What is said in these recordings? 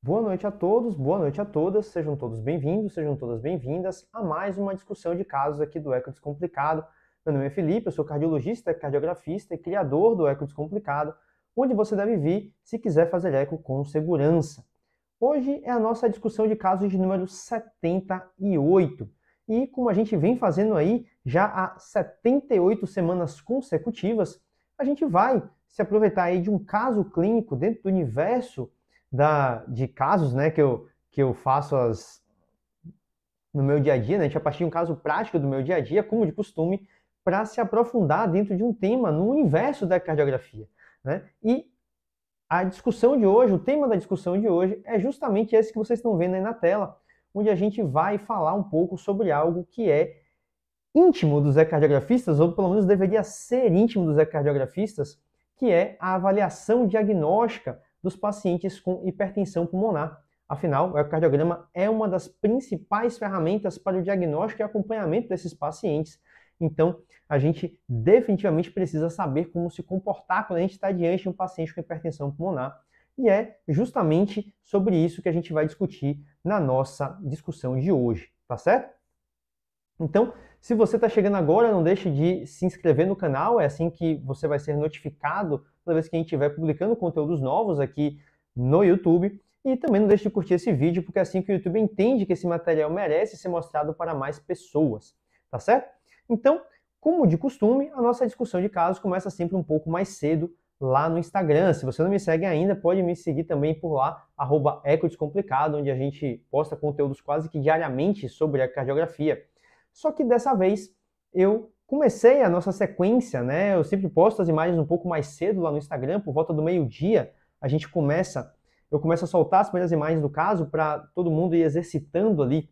Boa noite a todos, boa noite a todas, sejam todos bem-vindos, sejam todas bem-vindas a mais uma discussão de casos aqui do Eco Descomplicado. Meu nome é Felipe, eu sou cardiologista, cardiografista e criador do Eco Descomplicado, onde você deve vir se quiser fazer eco com segurança. Hoje é a nossa discussão de casos de número 78. E como a gente vem fazendo aí já há 78 semanas consecutivas, a gente vai se aproveitar aí de um caso clínico dentro do universo da, de casos né, que, eu, que eu faço as, no meu dia a dia, né, a gente partir de um caso prático do meu dia a dia, como de costume, para se aprofundar dentro de um tema no universo da cardiografia. Né? E a discussão de hoje, o tema da discussão de hoje, é justamente esse que vocês estão vendo aí na tela, onde a gente vai falar um pouco sobre algo que é íntimo dos ecardiografistas, ou pelo menos deveria ser íntimo dos ecardiografistas, que é a avaliação diagnóstica dos pacientes com hipertensão pulmonar. Afinal, o ecocardiograma é uma das principais ferramentas para o diagnóstico e acompanhamento desses pacientes. Então, a gente definitivamente precisa saber como se comportar quando a gente está diante de um paciente com hipertensão pulmonar. E é justamente sobre isso que a gente vai discutir na nossa discussão de hoje, tá certo? Então, se você está chegando agora, não deixe de se inscrever no canal, é assim que você vai ser notificado toda vez que a gente estiver publicando conteúdos novos aqui no YouTube. E também não deixe de curtir esse vídeo, porque é assim que o YouTube entende que esse material merece ser mostrado para mais pessoas, tá certo? Então, como de costume, a nossa discussão de casos começa sempre um pouco mais cedo lá no Instagram. Se você não me segue ainda, pode me seguir também por lá, arroba ecodescomplicado, onde a gente posta conteúdos quase que diariamente sobre a cardiografia. Só que dessa vez eu comecei a nossa sequência, né? Eu sempre posto as imagens um pouco mais cedo lá no Instagram, por volta do meio-dia, a gente começa, eu começo a soltar as primeiras imagens do caso para todo mundo ir exercitando ali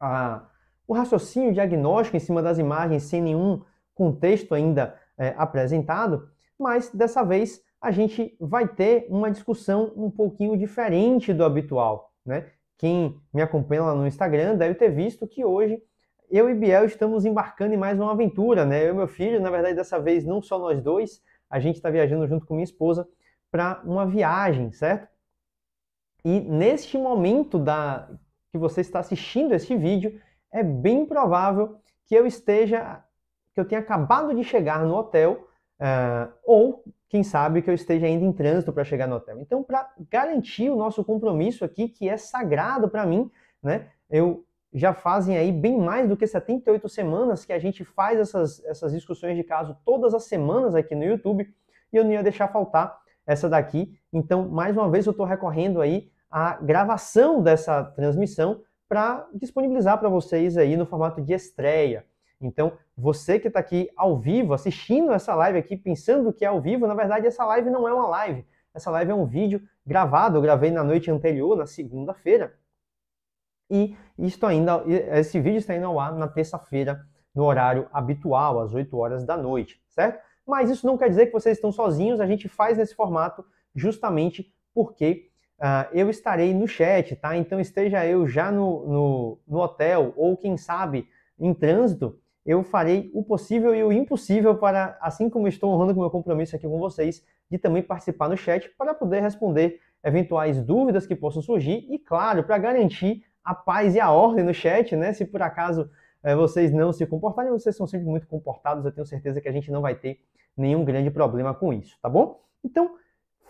a, o raciocínio o diagnóstico em cima das imagens sem nenhum contexto ainda é, apresentado, mas dessa vez a gente vai ter uma discussão um pouquinho diferente do habitual, né? Quem me acompanha lá no Instagram deve ter visto que hoje eu e Biel estamos embarcando em mais uma aventura, né? Eu e meu filho, na verdade, dessa vez não só nós dois, a gente está viajando junto com minha esposa para uma viagem, certo? E neste momento da que você está assistindo este vídeo, é bem provável que eu esteja, que eu tenha acabado de chegar no hotel, uh, ou quem sabe que eu esteja ainda em trânsito para chegar no hotel. Então, para garantir o nosso compromisso aqui, que é sagrado para mim, né? Eu já fazem aí bem mais do que 78 semanas que a gente faz essas, essas discussões de caso todas as semanas aqui no YouTube e eu não ia deixar faltar essa daqui. Então, mais uma vez, eu estou recorrendo aí à gravação dessa transmissão para disponibilizar para vocês aí no formato de estreia. Então, você que está aqui ao vivo, assistindo essa live aqui, pensando que é ao vivo, na verdade, essa live não é uma live. Essa live é um vídeo gravado, eu gravei na noite anterior, na segunda-feira, e isto ainda, esse vídeo está indo ao ar na terça-feira, no horário habitual, às 8 horas da noite, certo? Mas isso não quer dizer que vocês estão sozinhos, a gente faz nesse formato justamente porque uh, eu estarei no chat, tá? Então esteja eu já no, no, no hotel ou quem sabe em trânsito, eu farei o possível e o impossível para, assim como estou honrando com meu compromisso aqui com vocês, de também participar no chat para poder responder eventuais dúvidas que possam surgir e, claro, para garantir a paz e a ordem no chat, né? Se por acaso é, vocês não se comportarem, vocês são sempre muito comportados, eu tenho certeza que a gente não vai ter nenhum grande problema com isso, tá bom? Então,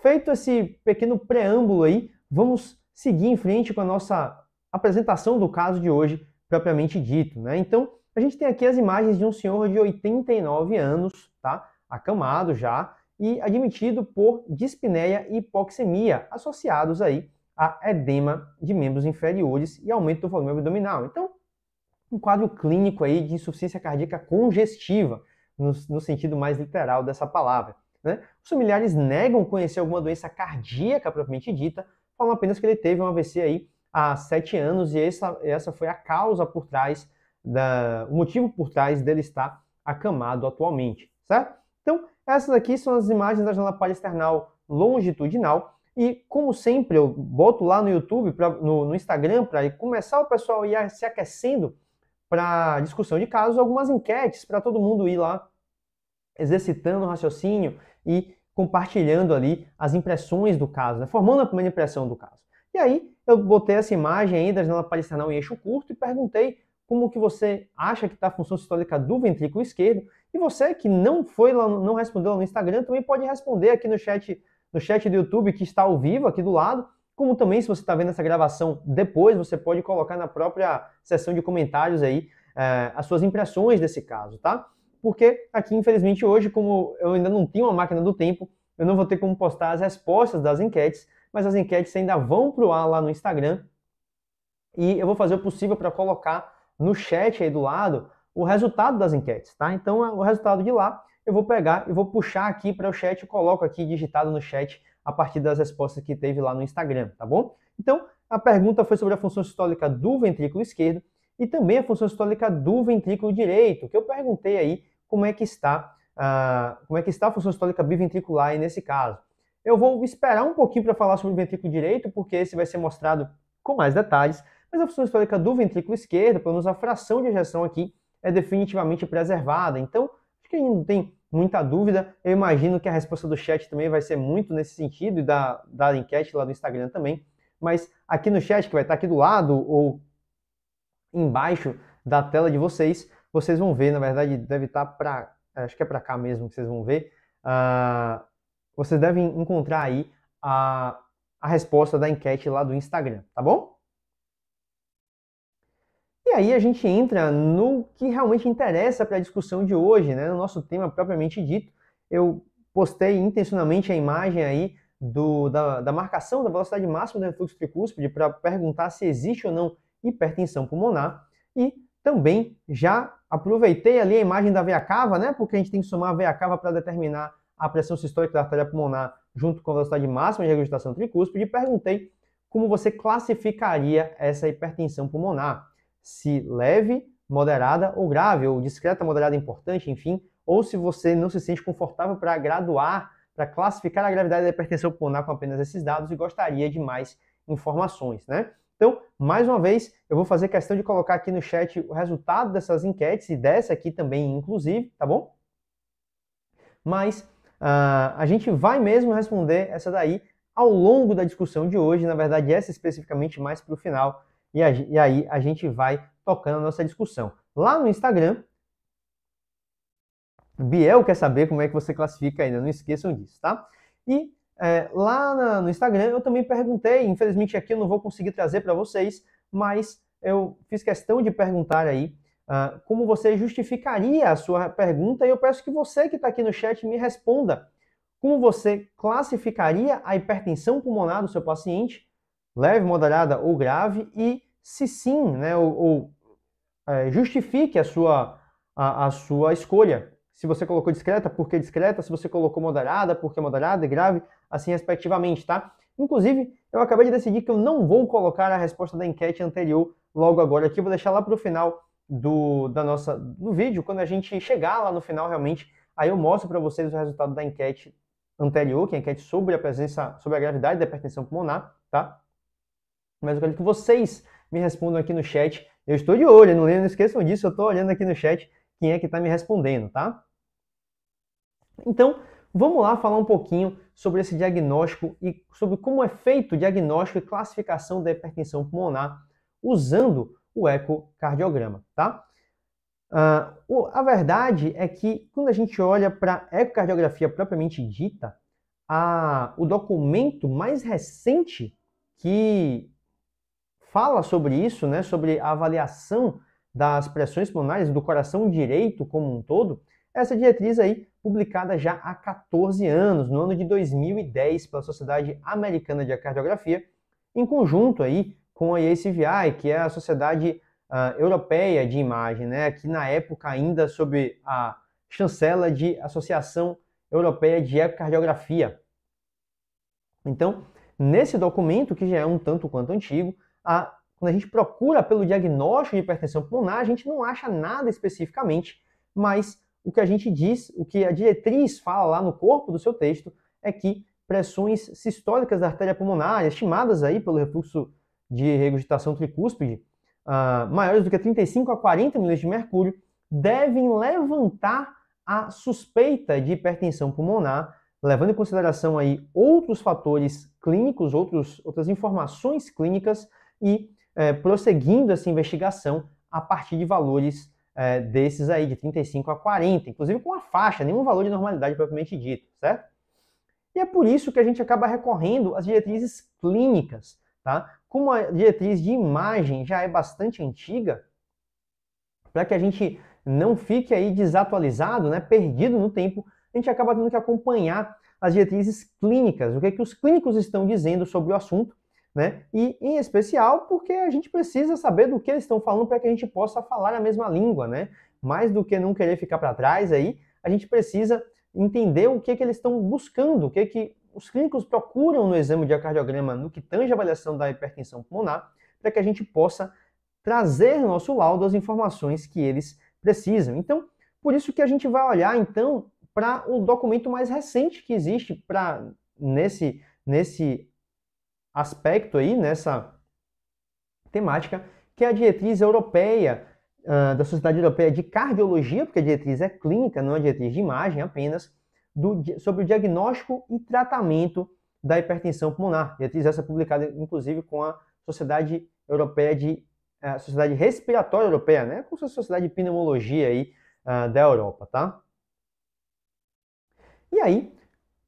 feito esse pequeno preâmbulo aí, vamos seguir em frente com a nossa apresentação do caso de hoje, propriamente dito, né? Então, a gente tem aqui as imagens de um senhor de 89 anos, tá? Acamado já e admitido por dispneia e hipoxemia, associados aí a edema de membros inferiores e aumento do volume abdominal. Então, um quadro clínico aí de insuficiência cardíaca congestiva, no, no sentido mais literal dessa palavra. Né? Os familiares negam conhecer alguma doença cardíaca propriamente dita, falam apenas que ele teve um AVC aí há sete anos e essa, essa foi a causa por trás, da, o motivo por trás dele estar acamado atualmente, certo? Então, essas aqui são as imagens da janela palha longitudinal e como sempre, eu boto lá no YouTube, pra, no, no Instagram, para começar o pessoal ir se aquecendo para discussão de casos, algumas enquetes para todo mundo ir lá exercitando o raciocínio e compartilhando ali as impressões do caso, né? formando a primeira impressão do caso. E aí eu botei essa imagem ainda da janela palissanal em eixo curto e perguntei como que você acha que está a função sistólica do ventrículo esquerdo. E você que não foi lá, não respondeu lá no Instagram, também pode responder aqui no chat no chat do YouTube que está ao vivo aqui do lado, como também se você está vendo essa gravação depois, você pode colocar na própria seção de comentários aí é, as suas impressões desse caso, tá? Porque aqui, infelizmente, hoje, como eu ainda não tenho uma máquina do tempo, eu não vou ter como postar as respostas das enquetes, mas as enquetes ainda vão pro ar lá no Instagram e eu vou fazer o possível para colocar no chat aí do lado o resultado das enquetes, tá? Então, o resultado de lá eu vou pegar e vou puxar aqui para o chat e coloco aqui digitado no chat a partir das respostas que teve lá no Instagram, tá bom? Então, a pergunta foi sobre a função sistólica do ventrículo esquerdo e também a função sistólica do ventrículo direito, que eu perguntei aí como é que está, uh, como é que está a função sistólica biventricular aí nesse caso. Eu vou esperar um pouquinho para falar sobre o ventrículo direito, porque esse vai ser mostrado com mais detalhes, mas a função histórica do ventrículo esquerdo, pelo menos a fração de ejeção aqui, é definitivamente preservada. Então, que não tem muita dúvida. Eu imagino que a resposta do chat também vai ser muito nesse sentido e da, da enquete lá do Instagram também. Mas aqui no chat, que vai estar aqui do lado ou embaixo da tela de vocês, vocês vão ver, na verdade, deve estar para. Acho que é para cá mesmo que vocês vão ver. Uh, vocês devem encontrar aí a, a resposta da enquete lá do Instagram, tá bom? E aí a gente entra no que realmente interessa para a discussão de hoje, né? no nosso tema propriamente dito. Eu postei intencionalmente a imagem aí do, da, da, marcação da velocidade máxima do refluxo tricúspide para perguntar se existe ou não hipertensão pulmonar. E também já aproveitei ali a imagem da veia cava, né? porque a gente tem que somar a veia cava para determinar a pressão sistólica da artéria pulmonar junto com a velocidade máxima de regurgitação tricúspide e perguntei como você classificaria essa hipertensão pulmonar se leve, moderada ou grave, ou discreta, moderada, importante, enfim, ou se você não se sente confortável para graduar, para classificar a gravidade da hipertensão pulmonar com apenas esses dados e gostaria de mais informações, né? Então, mais uma vez, eu vou fazer questão de colocar aqui no chat o resultado dessas enquetes e dessa aqui também, inclusive, tá bom? Mas uh, a gente vai mesmo responder essa daí ao longo da discussão de hoje, na verdade, essa especificamente mais para o final e, a, e aí a gente vai tocando a nossa discussão. Lá no Instagram, Biel quer saber como é que você classifica ainda, não esqueçam disso, tá? E é, lá na, no Instagram eu também perguntei, infelizmente aqui eu não vou conseguir trazer para vocês, mas eu fiz questão de perguntar aí uh, como você justificaria a sua pergunta e eu peço que você que está aqui no chat me responda como você classificaria a hipertensão pulmonar do seu paciente, leve, moderada ou grave, e se sim, né, ou, ou é, justifique a sua, a, a, sua escolha. Se você colocou discreta, por que discreta? Se você colocou moderada, por que moderada e grave? Assim, respectivamente, tá? Inclusive, eu acabei de decidir que eu não vou colocar a resposta da enquete anterior logo agora aqui. Vou deixar lá para o final do, da nossa, do vídeo. Quando a gente chegar lá no final, realmente, aí eu mostro para vocês o resultado da enquete anterior, que é a enquete sobre a presença, sobre a gravidade da hipertensão pulmonar, tá? Mas eu quero que vocês me respondam aqui no chat. Eu estou de olho, não, não esqueçam disso, eu estou olhando aqui no chat quem é que está me respondendo, tá? Então, vamos lá falar um pouquinho sobre esse diagnóstico e sobre como é feito o diagnóstico e classificação da hipertensão pulmonar usando o ecocardiograma, tá? Uh, a verdade é que quando a gente olha para ecocardiografia propriamente dita, a, o documento mais recente que fala sobre isso, né, sobre a avaliação das pressões pulmonares do coração direito como um todo, essa diretriz aí, publicada já há 14 anos, no ano de 2010, pela Sociedade Americana de Cardiografia, em conjunto aí com a ACVI, que é a Sociedade uh, Europeia de Imagem, né, que na época ainda sob a chancela de Associação Europeia de Ecocardiografia. Então, nesse documento, que já é um tanto quanto antigo, a, quando a gente procura pelo diagnóstico de hipertensão pulmonar, a gente não acha nada especificamente, mas o que a gente diz, o que a diretriz fala lá no corpo do seu texto, é que pressões sistólicas da artéria pulmonar, estimadas aí pelo refluxo de regurgitação tricúspide, uh, maiores do que 35 a 40 milímetros de mercúrio, devem levantar a suspeita de hipertensão pulmonar, levando em consideração aí outros fatores clínicos, outros, outras informações clínicas, e é, prosseguindo essa investigação a partir de valores é, desses aí, de 35 a 40, inclusive com a faixa, nenhum valor de normalidade propriamente dito, certo? E é por isso que a gente acaba recorrendo às diretrizes clínicas, tá? Como a diretriz de imagem já é bastante antiga, para que a gente não fique aí desatualizado, né, perdido no tempo, a gente acaba tendo que acompanhar as diretrizes clínicas, o que, é que os clínicos estão dizendo sobre o assunto, né? E em especial porque a gente precisa saber do que eles estão falando para que a gente possa falar a mesma língua, né? Mais do que não querer ficar para trás aí, a gente precisa entender o que que eles estão buscando, o que que os clínicos procuram no exame de cardiograma no que tange a avaliação da hipertensão pulmonar, para que a gente possa trazer no nosso laudo as informações que eles precisam. Então, por isso que a gente vai olhar então para o documento mais recente que existe para nesse nesse aspecto aí, nessa temática, que é a diretriz europeia, uh, da Sociedade Europeia de Cardiologia, porque a diretriz é clínica, não é diretriz de imagem apenas, do, sobre o diagnóstico e tratamento da hipertensão pulmonar. Diretriz essa publicada, inclusive, com a Sociedade Europeia de Sociedade Respiratória Europeia, né? com a Sociedade de Pneumologia aí uh, da Europa, tá? E aí,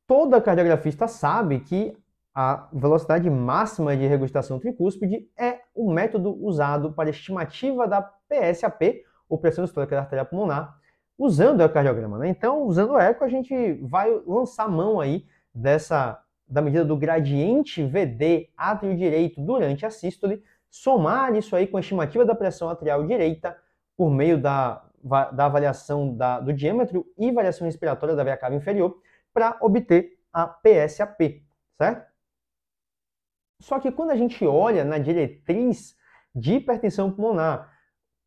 toda cardiografista sabe que a velocidade máxima de regurgitação tricúspide é o método usado para estimativa da PSAP, ou pressão histórica da artéria pulmonar, usando o ecocardiograma. Né? Então, usando o eco, a gente vai lançar mão aí dessa da medida do gradiente VD átrio direito durante a sístole, somar isso aí com a estimativa da pressão atrial direita por meio da, da avaliação da, do diâmetro e variação respiratória da veia cava inferior para obter a PSAP, certo? Só que quando a gente olha na diretriz de hipertensão pulmonar,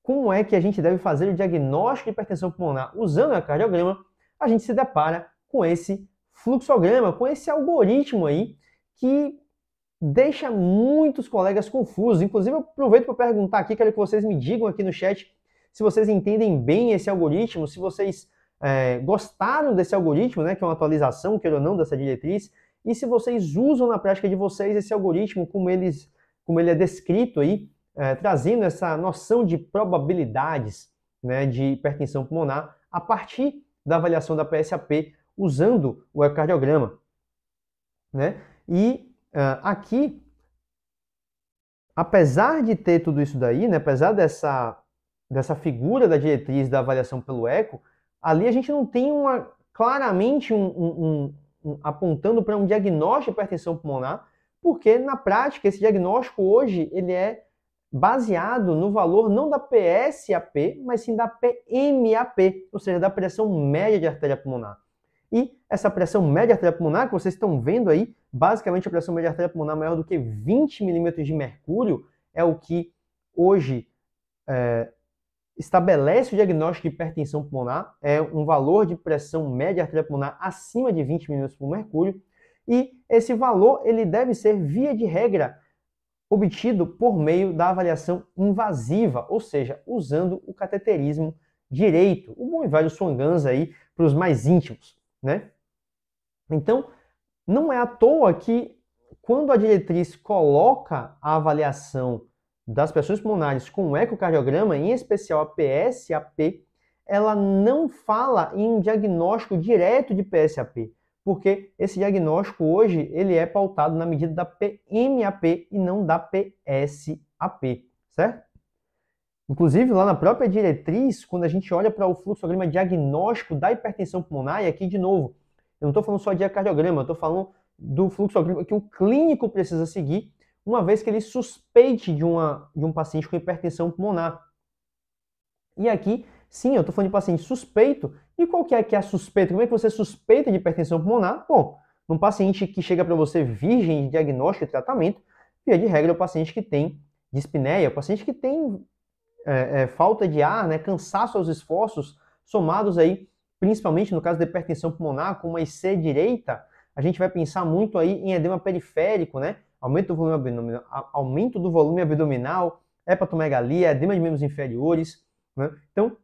como é que a gente deve fazer o diagnóstico de hipertensão pulmonar usando a cardiograma, a gente se depara com esse fluxograma, com esse algoritmo aí que deixa muitos colegas confusos. Inclusive, eu aproveito para perguntar aqui, quero que vocês me digam aqui no chat se vocês entendem bem esse algoritmo, se vocês é, gostaram desse algoritmo, né, que é uma atualização, queira ou não, dessa diretriz, e se vocês usam na prática de vocês esse algoritmo, como, eles, como ele é descrito aí, é, trazendo essa noção de probabilidades né, de hipertensão pulmonar a partir da avaliação da PSAP usando o ecocardiograma. Né? E uh, aqui, apesar de ter tudo isso daí, né, apesar dessa, dessa figura da diretriz da avaliação pelo eco, ali a gente não tem uma, claramente um, um, um apontando para um diagnóstico de hipertensão pulmonar, porque na prática esse diagnóstico hoje ele é baseado no valor não da PSAP, mas sim da PMAP, ou seja, da pressão média de artéria pulmonar. E essa pressão média de artéria pulmonar que vocês estão vendo aí, basicamente a pressão média de artéria pulmonar maior do que 20 milímetros de mercúrio é o que hoje é, estabelece o diagnóstico de hipertensão pulmonar, é um valor de pressão média arterial pulmonar acima de 20 minutos por mercúrio, e esse valor ele deve ser via de regra obtido por meio da avaliação invasiva, ou seja, usando o cateterismo direito, o bom e velho swangans aí para os mais íntimos, né? Então, não é à toa que quando a diretriz coloca a avaliação das pressões pulmonares com ecocardiograma, em especial a PSAP, ela não fala em diagnóstico direto de PSAP, porque esse diagnóstico hoje ele é pautado na medida da PMAP e não da PSAP, certo? Inclusive, lá na própria diretriz, quando a gente olha para o fluxograma diagnóstico da hipertensão pulmonar, e aqui de novo, eu não estou falando só de cardiograma, eu estou falando do fluxograma que o clínico precisa seguir uma vez que ele suspeite de, uma, de um paciente com hipertensão pulmonar. E aqui, sim, eu estou falando de paciente suspeito. E qual que é, que é a suspeita? Como é que você suspeita de hipertensão pulmonar? Bom, num paciente que chega para você virgem de diagnóstico e tratamento, via de regra é o paciente que tem dispneia, é o paciente que tem é, é, falta de ar, né, cansaço aos esforços, somados aí, principalmente no caso de hipertensão pulmonar, com uma IC direita, a gente vai pensar muito aí em edema periférico, né? aumento do volume abdominal, aumento do volume abdominal hepatomegalia, edema de membros inferiores. Né? Então,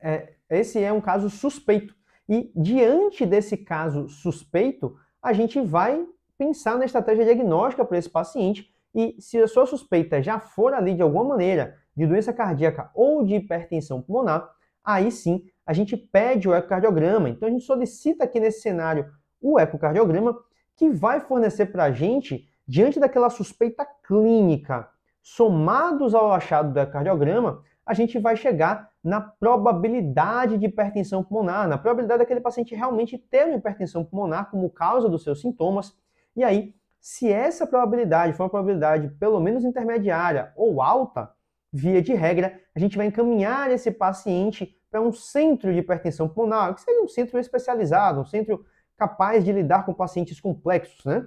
é, esse é um caso suspeito. E diante desse caso suspeito, a gente vai pensar na estratégia diagnóstica para esse paciente e se a sua suspeita já for ali de alguma maneira de doença cardíaca ou de hipertensão pulmonar, aí sim a gente pede o ecocardiograma. Então a gente solicita aqui nesse cenário o ecocardiograma que vai fornecer para a gente, diante daquela suspeita clínica, somados ao achado do cardiograma, a gente vai chegar na probabilidade de hipertensão pulmonar, na probabilidade daquele paciente realmente ter uma hipertensão pulmonar como causa dos seus sintomas. E aí, se essa probabilidade for uma probabilidade pelo menos intermediária ou alta, via de regra, a gente vai encaminhar esse paciente para um centro de hipertensão pulmonar, que seria um centro especializado, um centro capaz de lidar com pacientes complexos, né?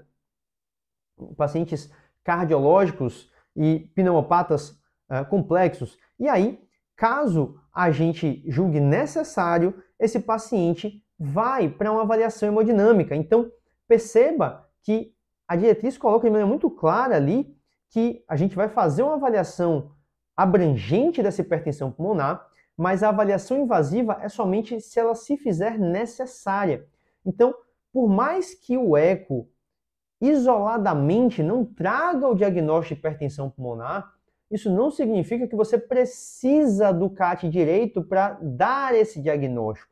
Pacientes cardiológicos e pneumopatas uh, complexos. E aí, caso a gente julgue necessário, esse paciente vai para uma avaliação hemodinâmica. Então, perceba que a diretriz coloca de maneira muito clara ali que a gente vai fazer uma avaliação abrangente dessa hipertensão pulmonar, mas a avaliação invasiva é somente se ela se fizer necessária. Então, por mais que o eco isoladamente não traga o diagnóstico de hipertensão pulmonar, isso não significa que você precisa do CAT direito para dar esse diagnóstico.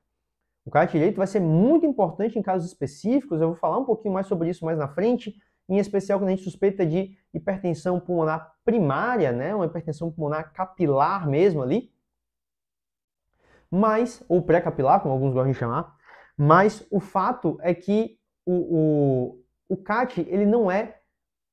O CAT direito vai ser muito importante em casos específicos, eu vou falar um pouquinho mais sobre isso mais na frente, em especial quando a gente suspeita de hipertensão pulmonar primária, né, uma hipertensão pulmonar capilar mesmo ali, mas, ou pré-capilar, como alguns gostam de chamar, mas o fato é que o, o, o CAT ele não é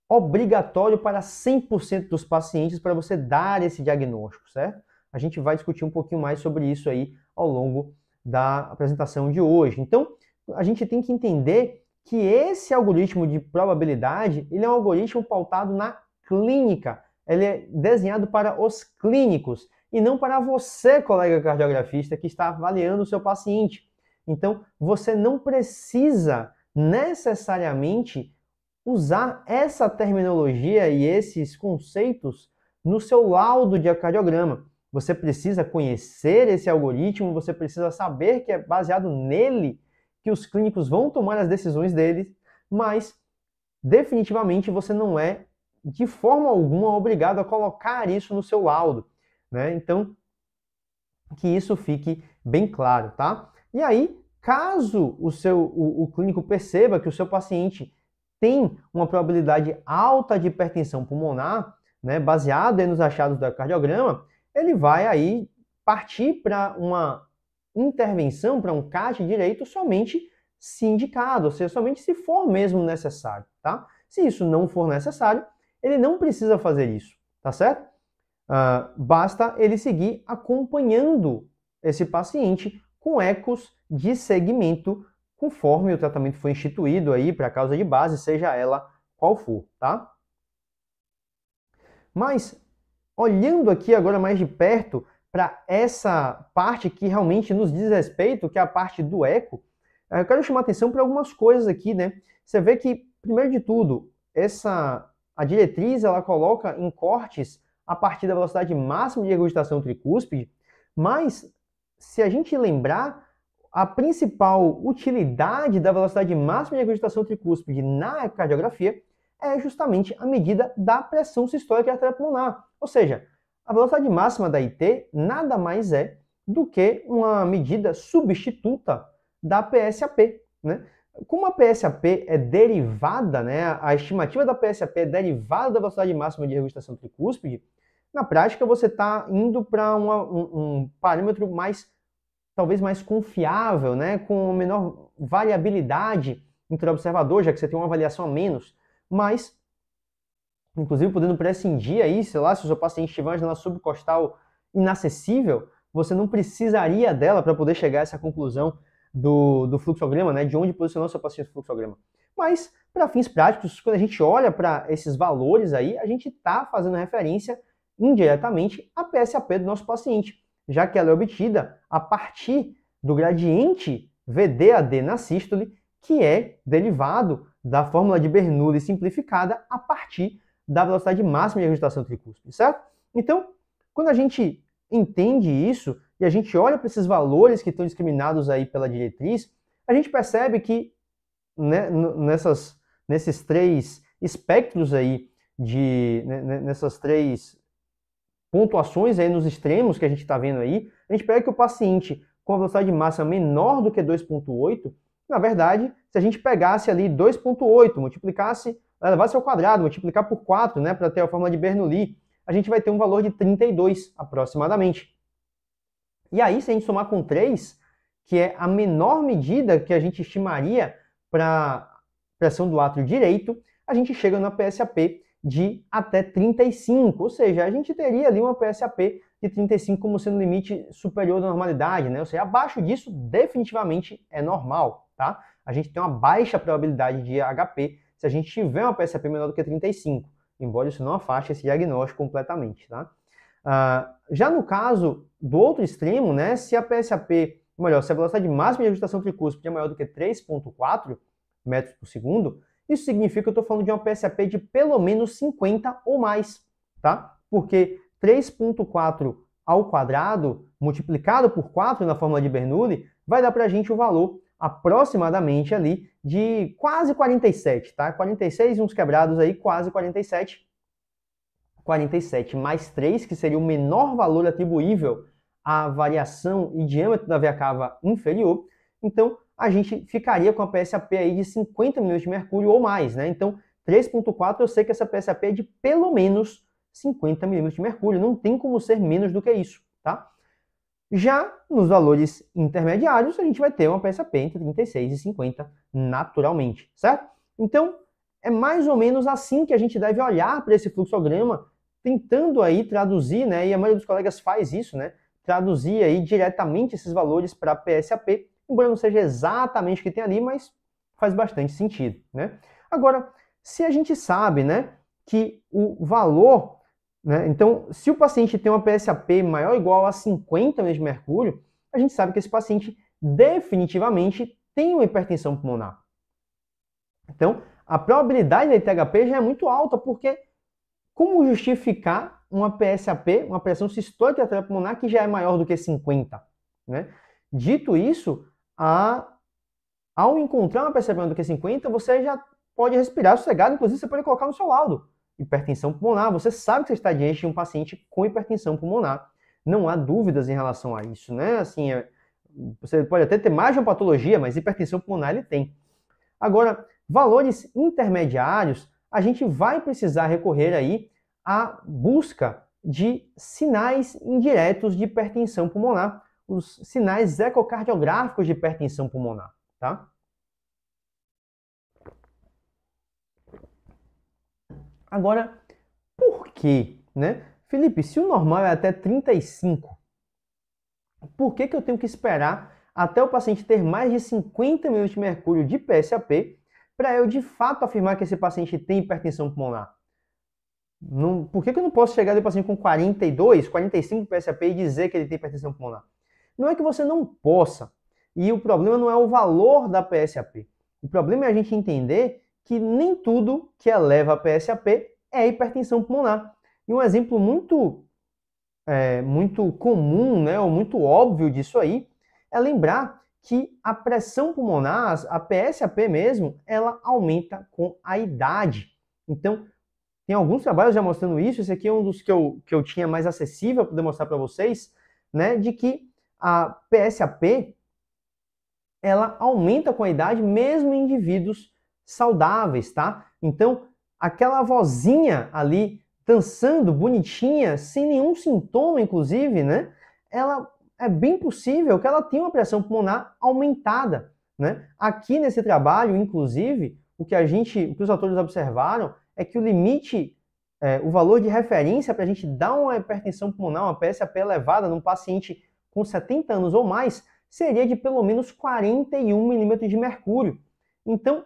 obrigatório para 100% dos pacientes para você dar esse diagnóstico, certo? A gente vai discutir um pouquinho mais sobre isso aí ao longo da apresentação de hoje. Então, a gente tem que entender que esse algoritmo de probabilidade, ele é um algoritmo pautado na clínica. Ele é desenhado para os clínicos e não para você, colega cardiografista, que está avaliando o seu paciente. Então, você não precisa necessariamente usar essa terminologia e esses conceitos no seu laudo de ecocardiograma. Você precisa conhecer esse algoritmo, você precisa saber que é baseado nele que os clínicos vão tomar as decisões deles, mas definitivamente você não é de forma alguma obrigado a colocar isso no seu laudo, né? Então, que isso fique bem claro, tá? E aí, caso o seu o, o clínico perceba que o seu paciente tem uma probabilidade alta de hipertensão pulmonar, né, baseada nos achados do cardiograma, ele vai aí partir para uma intervenção, para um CAT direito somente se indicado, ou seja, somente se for mesmo necessário, tá? Se isso não for necessário, ele não precisa fazer isso, tá certo? Uh, basta ele seguir acompanhando esse paciente com ecos de segmento conforme o tratamento foi instituído aí para a causa de base, seja ela qual for, tá? Mas olhando aqui agora mais de perto para essa parte que realmente nos diz respeito, que é a parte do eco, eh, eu quero chamar atenção para algumas coisas aqui, né? Você vê que primeiro de tudo, essa a diretriz ela coloca em cortes a partir da velocidade máxima de regurgitação tricúspide, mas se a gente lembrar, a principal utilidade da velocidade máxima de regurgitação tricúspide na cardiografia é justamente a medida da pressão sistólica pulmonar, Ou seja, a velocidade máxima da IT nada mais é do que uma medida substituta da PSAP. Né? Como a PSAP é derivada, né, a estimativa da PSAP é derivada da velocidade máxima de regurgitação tricúspide, na prática, você está indo para um, um parâmetro mais, talvez mais confiável, né? com menor variabilidade entre observador, já que você tem uma avaliação a menos, mas, inclusive, podendo prescindir aí, sei lá, se o seu paciente tiver uma janela subcostal inacessível, você não precisaria dela para poder chegar a essa conclusão do, do fluxograma, né? De onde posicionou o seu paciente no fluxograma. Mas, para fins práticos, quando a gente olha para esses valores aí, a gente está fazendo referência indiretamente a PSAP do nosso paciente, já que ela é obtida a partir do gradiente VDAD na sístole, que é derivado da fórmula de Bernoulli simplificada a partir da velocidade máxima de agitação tricúspide, certo? Então, quando a gente entende isso e a gente olha para esses valores que estão discriminados aí pela diretriz, a gente percebe que né, nessas, nesses três espectros aí de né, nessas três pontuações aí nos extremos que a gente está vendo aí, a gente pega que o paciente com a velocidade de massa menor do que 2.8, na verdade, se a gente pegasse ali 2.8, multiplicasse, elevasse ao quadrado, multiplicar por 4, né, para ter a fórmula de Bernoulli, a gente vai ter um valor de 32 aproximadamente. E aí, se a gente somar com 3, que é a menor medida que a gente estimaria para pressão do átrio direito, a gente chega na PSAP de até 35, ou seja, a gente teria ali uma PSAP de 35 como sendo limite superior da normalidade, né? Ou seja, abaixo disso definitivamente é normal, tá? A gente tem uma baixa probabilidade de HP se a gente tiver uma PSAP menor do que 35, embora isso não afaste esse diagnóstico completamente, tá? Ah, já no caso do outro extremo, né, se a PSAP, melhor, se a velocidade máxima de ajustação tricúspide é maior do que 3.4 metros por segundo, isso significa que eu estou falando de uma PSAP de pelo menos 50 ou mais, tá? Porque 3.4 ao quadrado multiplicado por 4 na fórmula de Bernoulli vai dar para a gente o valor aproximadamente ali de quase 47, tá? 46 uns quebrados aí, quase 47. 47 mais 3, que seria o menor valor atribuível à variação e diâmetro da via cava inferior. Então, a gente ficaria com a PSAP aí de 50 milhões de mercúrio ou mais, né? Então, 3.4 eu sei que essa PSAP é de pelo menos 50 milímetros de mercúrio, não tem como ser menos do que isso, tá? Já nos valores intermediários, a gente vai ter uma PSAP entre 36 e 50 naturalmente, certo? Então, é mais ou menos assim que a gente deve olhar para esse fluxograma, tentando aí traduzir, né? E a maioria dos colegas faz isso, né? Traduzir aí diretamente esses valores para PSAP Embora não seja exatamente o que tem ali, mas faz bastante sentido, né? Agora, se a gente sabe, né, que o valor, né, então, se o paciente tem uma PSAP maior ou igual a 50 mg de mercúrio, a gente sabe que esse paciente definitivamente tem uma hipertensão pulmonar. Então, a probabilidade da ITHP já é muito alta, porque como justificar uma PSAP, uma pressão sistólica pulmonar que já é maior do que 50, né? Dito isso, a, ao encontrar uma percepção do Q50, é você já pode respirar sossegado, inclusive você pode colocar no seu laudo. Hipertensão pulmonar, você sabe que você está diante de um paciente com hipertensão pulmonar. Não há dúvidas em relação a isso, né? Assim, é, você pode até ter mais de uma patologia, mas hipertensão pulmonar ele tem. Agora, valores intermediários, a gente vai precisar recorrer aí à busca de sinais indiretos de hipertensão pulmonar, os sinais ecocardiográficos de hipertensão pulmonar, tá? Agora, por que, né? Felipe, se o normal é até 35, por que, que eu tenho que esperar até o paciente ter mais de 50 milímetros de mercúrio de PSAP para eu de fato afirmar que esse paciente tem hipertensão pulmonar? Não, por que, que eu não posso chegar do paciente assim, com 42, 45 PSAP e dizer que ele tem hipertensão pulmonar? Não é que você não possa. E o problema não é o valor da PSAP. O problema é a gente entender que nem tudo que eleva a PSAP é hipertensão pulmonar. E um exemplo muito, é, muito comum, né, ou muito óbvio disso aí, é lembrar que a pressão pulmonar, a PSAP mesmo, ela aumenta com a idade. Então, tem alguns trabalhos já mostrando isso, esse aqui é um dos que eu, que eu tinha mais acessível para mostrar para vocês, né, de que a PSAP ela aumenta com a idade mesmo em indivíduos saudáveis, tá? Então, aquela vozinha ali dançando bonitinha, sem nenhum sintoma inclusive, né? Ela é bem possível que ela tenha uma pressão pulmonar aumentada, né? Aqui nesse trabalho, inclusive, o que a gente, o que os autores observaram é que o limite é, o valor de referência para a gente dar uma hipertensão pulmonar, uma PSAP elevada num paciente com 70 anos ou mais seria de pelo menos 41 milímetros de mercúrio. Então,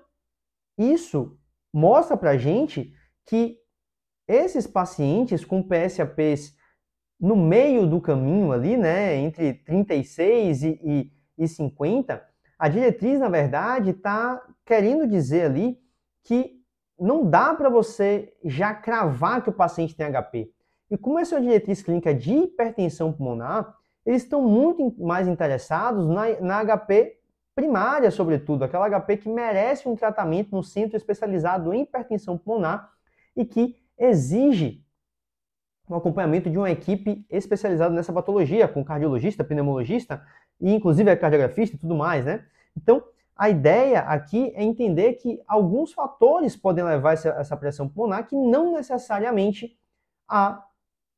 isso mostra para gente que esses pacientes com PSAPs no meio do caminho ali, né, entre 36 e, e, e 50, a diretriz, na verdade, está querendo dizer ali que não dá para você já cravar que o paciente tem HP. E como essa é uma diretriz clínica de hipertensão pulmonar, eles estão muito mais interessados na, na HP primária, sobretudo, aquela HP que merece um tratamento no centro especializado em hipertensão pulmonar e que exige o um acompanhamento de uma equipe especializada nessa patologia, com cardiologista, pneumologista e inclusive é cardiografista e tudo mais, né? Então, a ideia aqui é entender que alguns fatores podem levar essa, essa pressão pulmonar que não necessariamente a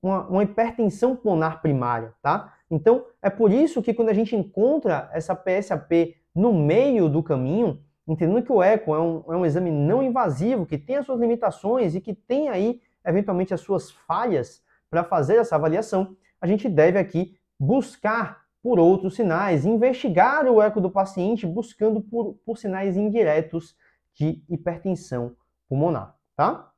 uma, uma hipertensão pulmonar primária, tá? Então, é por isso que quando a gente encontra essa PSAP no meio do caminho, entendendo que o eco é um, é um exame não invasivo, que tem as suas limitações e que tem aí, eventualmente, as suas falhas para fazer essa avaliação, a gente deve aqui buscar por outros sinais, investigar o eco do paciente buscando por, por sinais indiretos de hipertensão pulmonar, tá?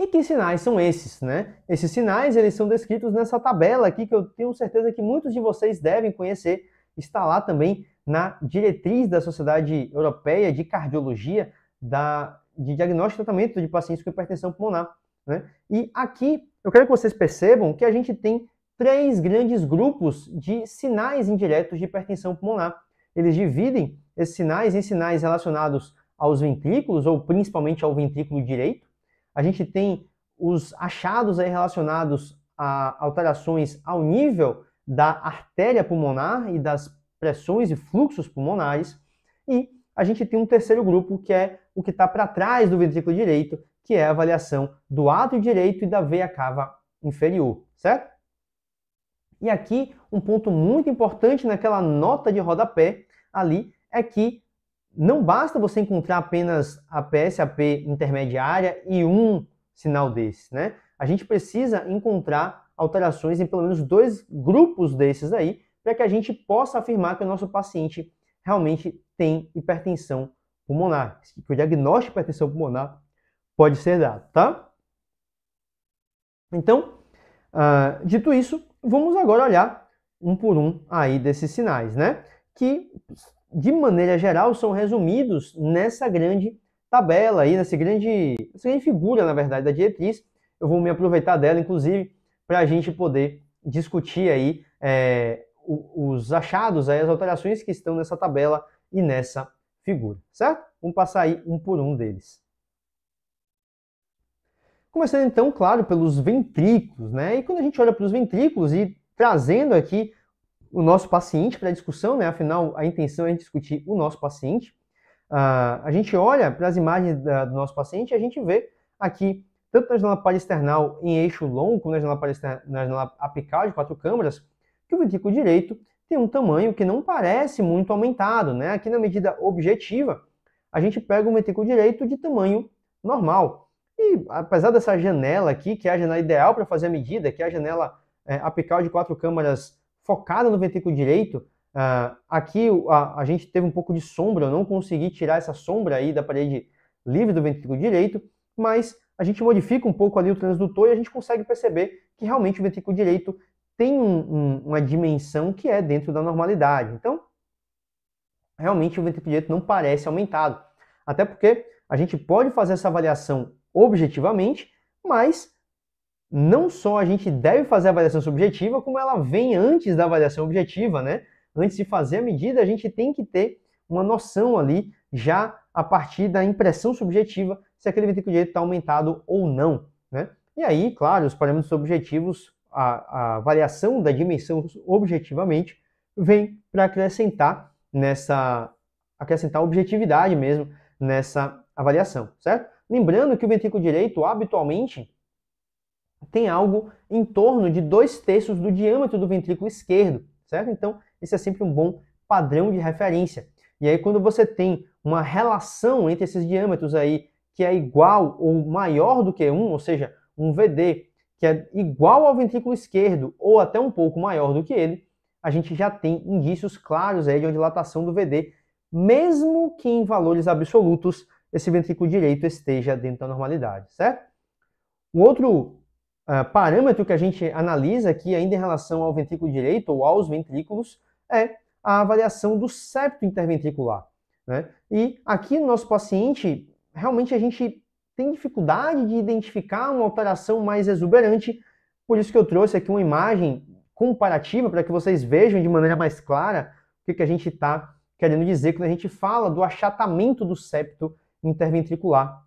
E que sinais são esses, né? Esses sinais, eles são descritos nessa tabela aqui que eu tenho certeza que muitos de vocês devem conhecer, está lá também na diretriz da Sociedade Europeia de Cardiologia da de diagnóstico e tratamento de pacientes com hipertensão pulmonar, né? E aqui eu quero que vocês percebam que a gente tem três grandes grupos de sinais indiretos de hipertensão pulmonar. Eles dividem esses sinais em sinais relacionados aos ventrículos, ou principalmente ao ventrículo direito, a gente tem os achados aí relacionados a alterações ao nível da artéria pulmonar e das pressões e fluxos pulmonares. E a gente tem um terceiro grupo, que é o que está para trás do ventrículo direito, que é a avaliação do ato direito e da veia cava inferior, certo? E aqui, um ponto muito importante naquela nota de rodapé ali é que não basta você encontrar apenas a PSAP intermediária e um sinal desse, né? A gente precisa encontrar alterações em pelo menos dois grupos desses aí, para que a gente possa afirmar que o nosso paciente realmente tem hipertensão pulmonar, que o diagnóstico de hipertensão pulmonar pode ser dado, tá? Então, uh, dito isso, vamos agora olhar um por um aí desses sinais, né? Que de maneira geral, são resumidos nessa grande tabela aí, nessa grande, nessa grande figura, na verdade, da diretriz. Eu vou me aproveitar dela, inclusive, para a gente poder discutir aí é, os achados, aí, as alterações que estão nessa tabela e nessa figura, certo? Vamos passar aí um por um deles. Começando então, claro, pelos ventrículos, né? E quando a gente olha para os ventrículos e trazendo aqui o nosso paciente para a discussão, né? afinal, a intenção é a gente discutir o nosso paciente. Uh, a gente olha para as imagens da, do nosso paciente e a gente vê aqui, tanto na janela externa em eixo longo, como na janela, na janela apical de quatro câmaras, que o ventrículo direito tem um tamanho que não parece muito aumentado. Né? Aqui na medida objetiva, a gente pega um ventrículo direito de tamanho normal. E apesar dessa janela aqui, que é a janela ideal para fazer a medida, que é a janela é, eh, apical de quatro câmaras focada no ventrículo direito, uh, aqui a, a, gente teve um pouco de sombra, eu não consegui tirar essa sombra aí da parede livre do ventrículo direito, mas a gente modifica um pouco ali o transdutor e a gente consegue perceber que realmente o ventrículo direito tem um, um, uma dimensão que é dentro da normalidade. Então, realmente o ventrículo direito não parece aumentado. Até porque a gente pode fazer essa avaliação objetivamente, mas não só a gente deve fazer a avaliação subjetiva, como ela vem antes da avaliação objetiva, né? Antes de fazer a medida, a gente tem que ter uma noção ali, já a partir da impressão subjetiva, se aquele ventrículo direito está aumentado ou não, né? E aí, claro, os parâmetros objetivos, a, a avaliação da dimensão objetivamente, vem para acrescentar nessa, acrescentar objetividade mesmo nessa avaliação, certo? Lembrando que o ventrículo direito, habitualmente, tem algo em torno de dois terços do diâmetro do ventrículo esquerdo, certo? Então, esse é sempre um bom padrão de referência. E aí, quando você tem uma relação entre esses diâmetros aí que é igual ou maior do que um, ou seja, um VD que é igual ao ventrículo esquerdo ou até um pouco maior do que ele, a gente já tem indícios claros aí de uma dilatação do VD, mesmo que em valores absolutos esse ventrículo direito esteja dentro da normalidade, certo? Um outro ah, parâmetro que a gente analisa aqui ainda em relação ao ventrículo direito ou aos ventrículos é a avaliação do septo interventricular. Né? E aqui no nosso paciente, realmente a gente tem dificuldade de identificar uma alteração mais exuberante, por isso que eu trouxe aqui uma imagem comparativa para que vocês vejam de maneira mais clara o que, que a gente está querendo dizer quando a gente fala do achatamento do septo interventricular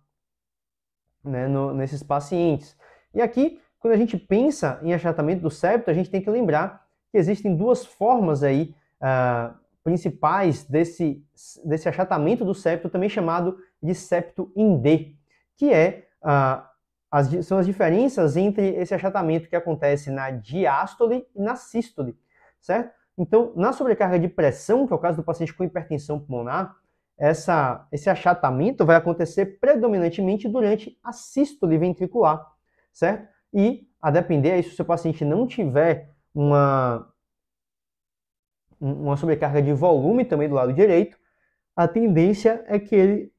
né, no, nesses pacientes. E aqui quando a gente pensa em achatamento do septo, a gente tem que lembrar que existem duas formas aí uh, principais desse, desse achatamento do septo, também chamado de septo em D, que é, uh, as, são as diferenças entre esse achatamento que acontece na diástole e na sístole, certo? Então, na sobrecarga de pressão, que é o caso do paciente com hipertensão pulmonar, essa, esse achatamento vai acontecer predominantemente durante a sístole ventricular, certo? E, a depender aí, se o seu paciente não tiver uma, uma sobrecarga de volume também do lado direito, a tendência é que ele,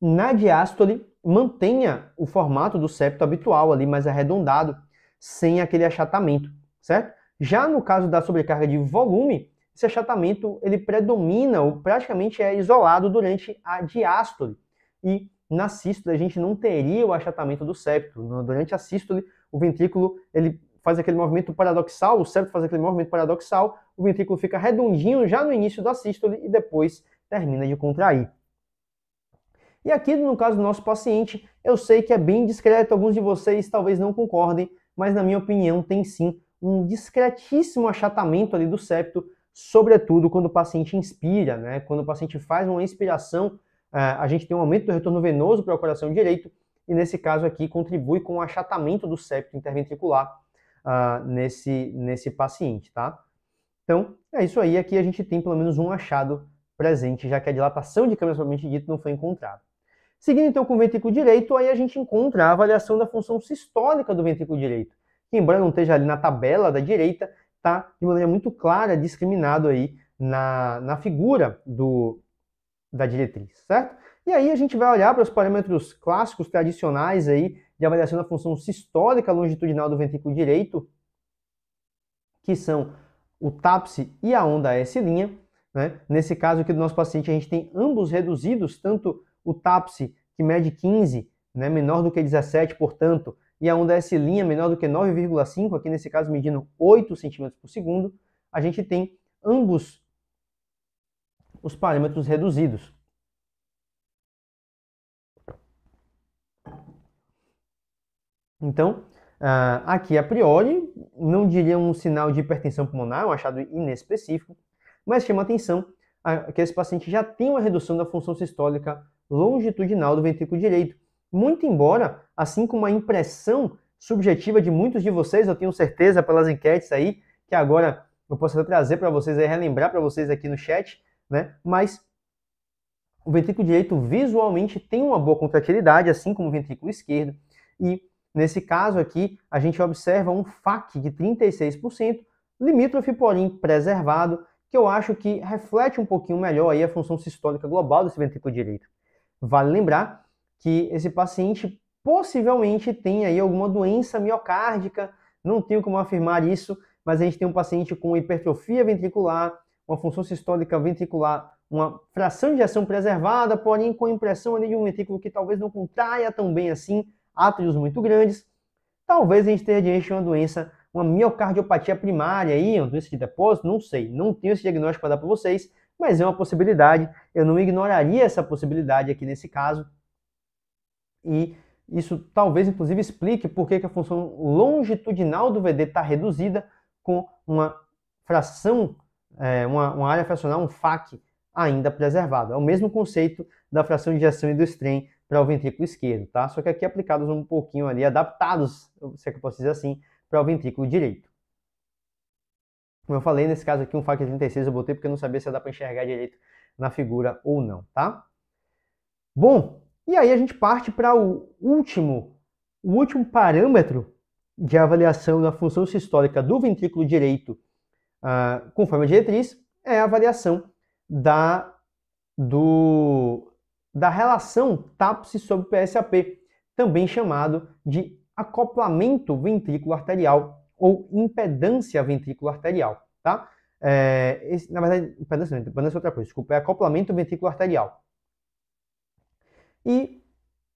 na diástole, mantenha o formato do septo habitual ali, mais arredondado, sem aquele achatamento, certo? Já no caso da sobrecarga de volume, esse achatamento ele predomina ou praticamente é isolado durante a diástole. E na sístole a gente não teria o achatamento do septo. Durante a sístole o ventrículo ele faz aquele movimento paradoxal, o cérebro faz aquele movimento paradoxal, o ventrículo fica redondinho já no início da sístole e depois termina de contrair. E aqui, no caso do nosso paciente, eu sei que é bem discreto, alguns de vocês talvez não concordem, mas na minha opinião tem sim um discretíssimo achatamento ali do septo, sobretudo quando o paciente inspira, né? Quando o paciente faz uma inspiração, eh, a gente tem um aumento do retorno venoso para o coração direito, e nesse caso aqui contribui com o achatamento do septo interventricular uh, nesse, nesse paciente, tá? Então, é isso aí. Aqui a gente tem pelo menos um achado presente, já que a dilatação de câmera somente dito não foi encontrada. Seguindo então com o ventrículo direito, aí a gente encontra a avaliação da função sistólica do ventrículo direito, que embora não esteja ali na tabela da direita, está de maneira muito clara discriminado aí na, na figura do, da diretriz, certo? E aí a gente vai olhar para os parâmetros clássicos tradicionais aí de avaliação da função sistólica longitudinal do ventrículo direito, que são o TAPSE e a onda S'. Né? Nesse caso aqui do nosso paciente, a gente tem ambos reduzidos, tanto o TAPSE, que mede 15, né, menor do que 17, portanto, e a onda S' menor do que 9,5, aqui nesse caso medindo 8 centímetros por segundo, a gente tem ambos os parâmetros reduzidos. Então, ah, aqui a priori, não diria um sinal de hipertensão pulmonar, um achado inespecífico, mas chama atenção que esse paciente já tem uma redução da função sistólica longitudinal do ventrículo direito. Muito embora, assim como a impressão subjetiva de muitos de vocês, eu tenho certeza pelas enquetes aí, que agora eu posso trazer para vocês e relembrar para vocês aqui no chat, né? Mas o ventrículo direito visualmente tem uma boa contratilidade, assim como o ventrículo esquerdo, e Nesse caso aqui, a gente observa um FAC de 36%, limítrofe, porém preservado, que eu acho que reflete um pouquinho melhor aí a função sistólica global desse ventrículo direito. Vale lembrar que esse paciente possivelmente tem aí alguma doença miocárdica, não tenho como afirmar isso, mas a gente tem um paciente com hipertrofia ventricular, uma função sistólica ventricular, uma fração de ação preservada, porém com impressão ali de um ventrículo que talvez não contraia tão bem assim, átrios muito grandes, talvez a gente esteja diante de uma doença, uma miocardiopatia primária aí, uma doença de depósito, não sei, não tenho esse diagnóstico para dar para vocês, mas é uma possibilidade, eu não ignoraria essa possibilidade aqui nesse caso. E isso talvez inclusive explique por que a função longitudinal do VD está reduzida com uma fração, é, uma, uma, área fracional, um FAC ainda preservado. É o mesmo conceito da fração de injeção e do strain para o ventrículo esquerdo, tá? Só que aqui aplicados um pouquinho ali, adaptados, se é que eu posso dizer assim, para o ventrículo direito. Como eu falei, nesse caso aqui um FAC 36 eu botei porque eu não sabia se dá para enxergar direito na figura ou não, tá? Bom, e aí a gente parte para o último, o último parâmetro de avaliação da função sistólica do ventrículo direito uh, conforme a diretriz, é a avaliação da, do, da relação TAPSE sobre PSAP, também chamado de acoplamento ventrículo arterial ou impedância ventrículo arterial, tá? É, esse, na verdade, impedância, não, impedância é outra coisa, desculpa, é acoplamento ventrículo arterial. E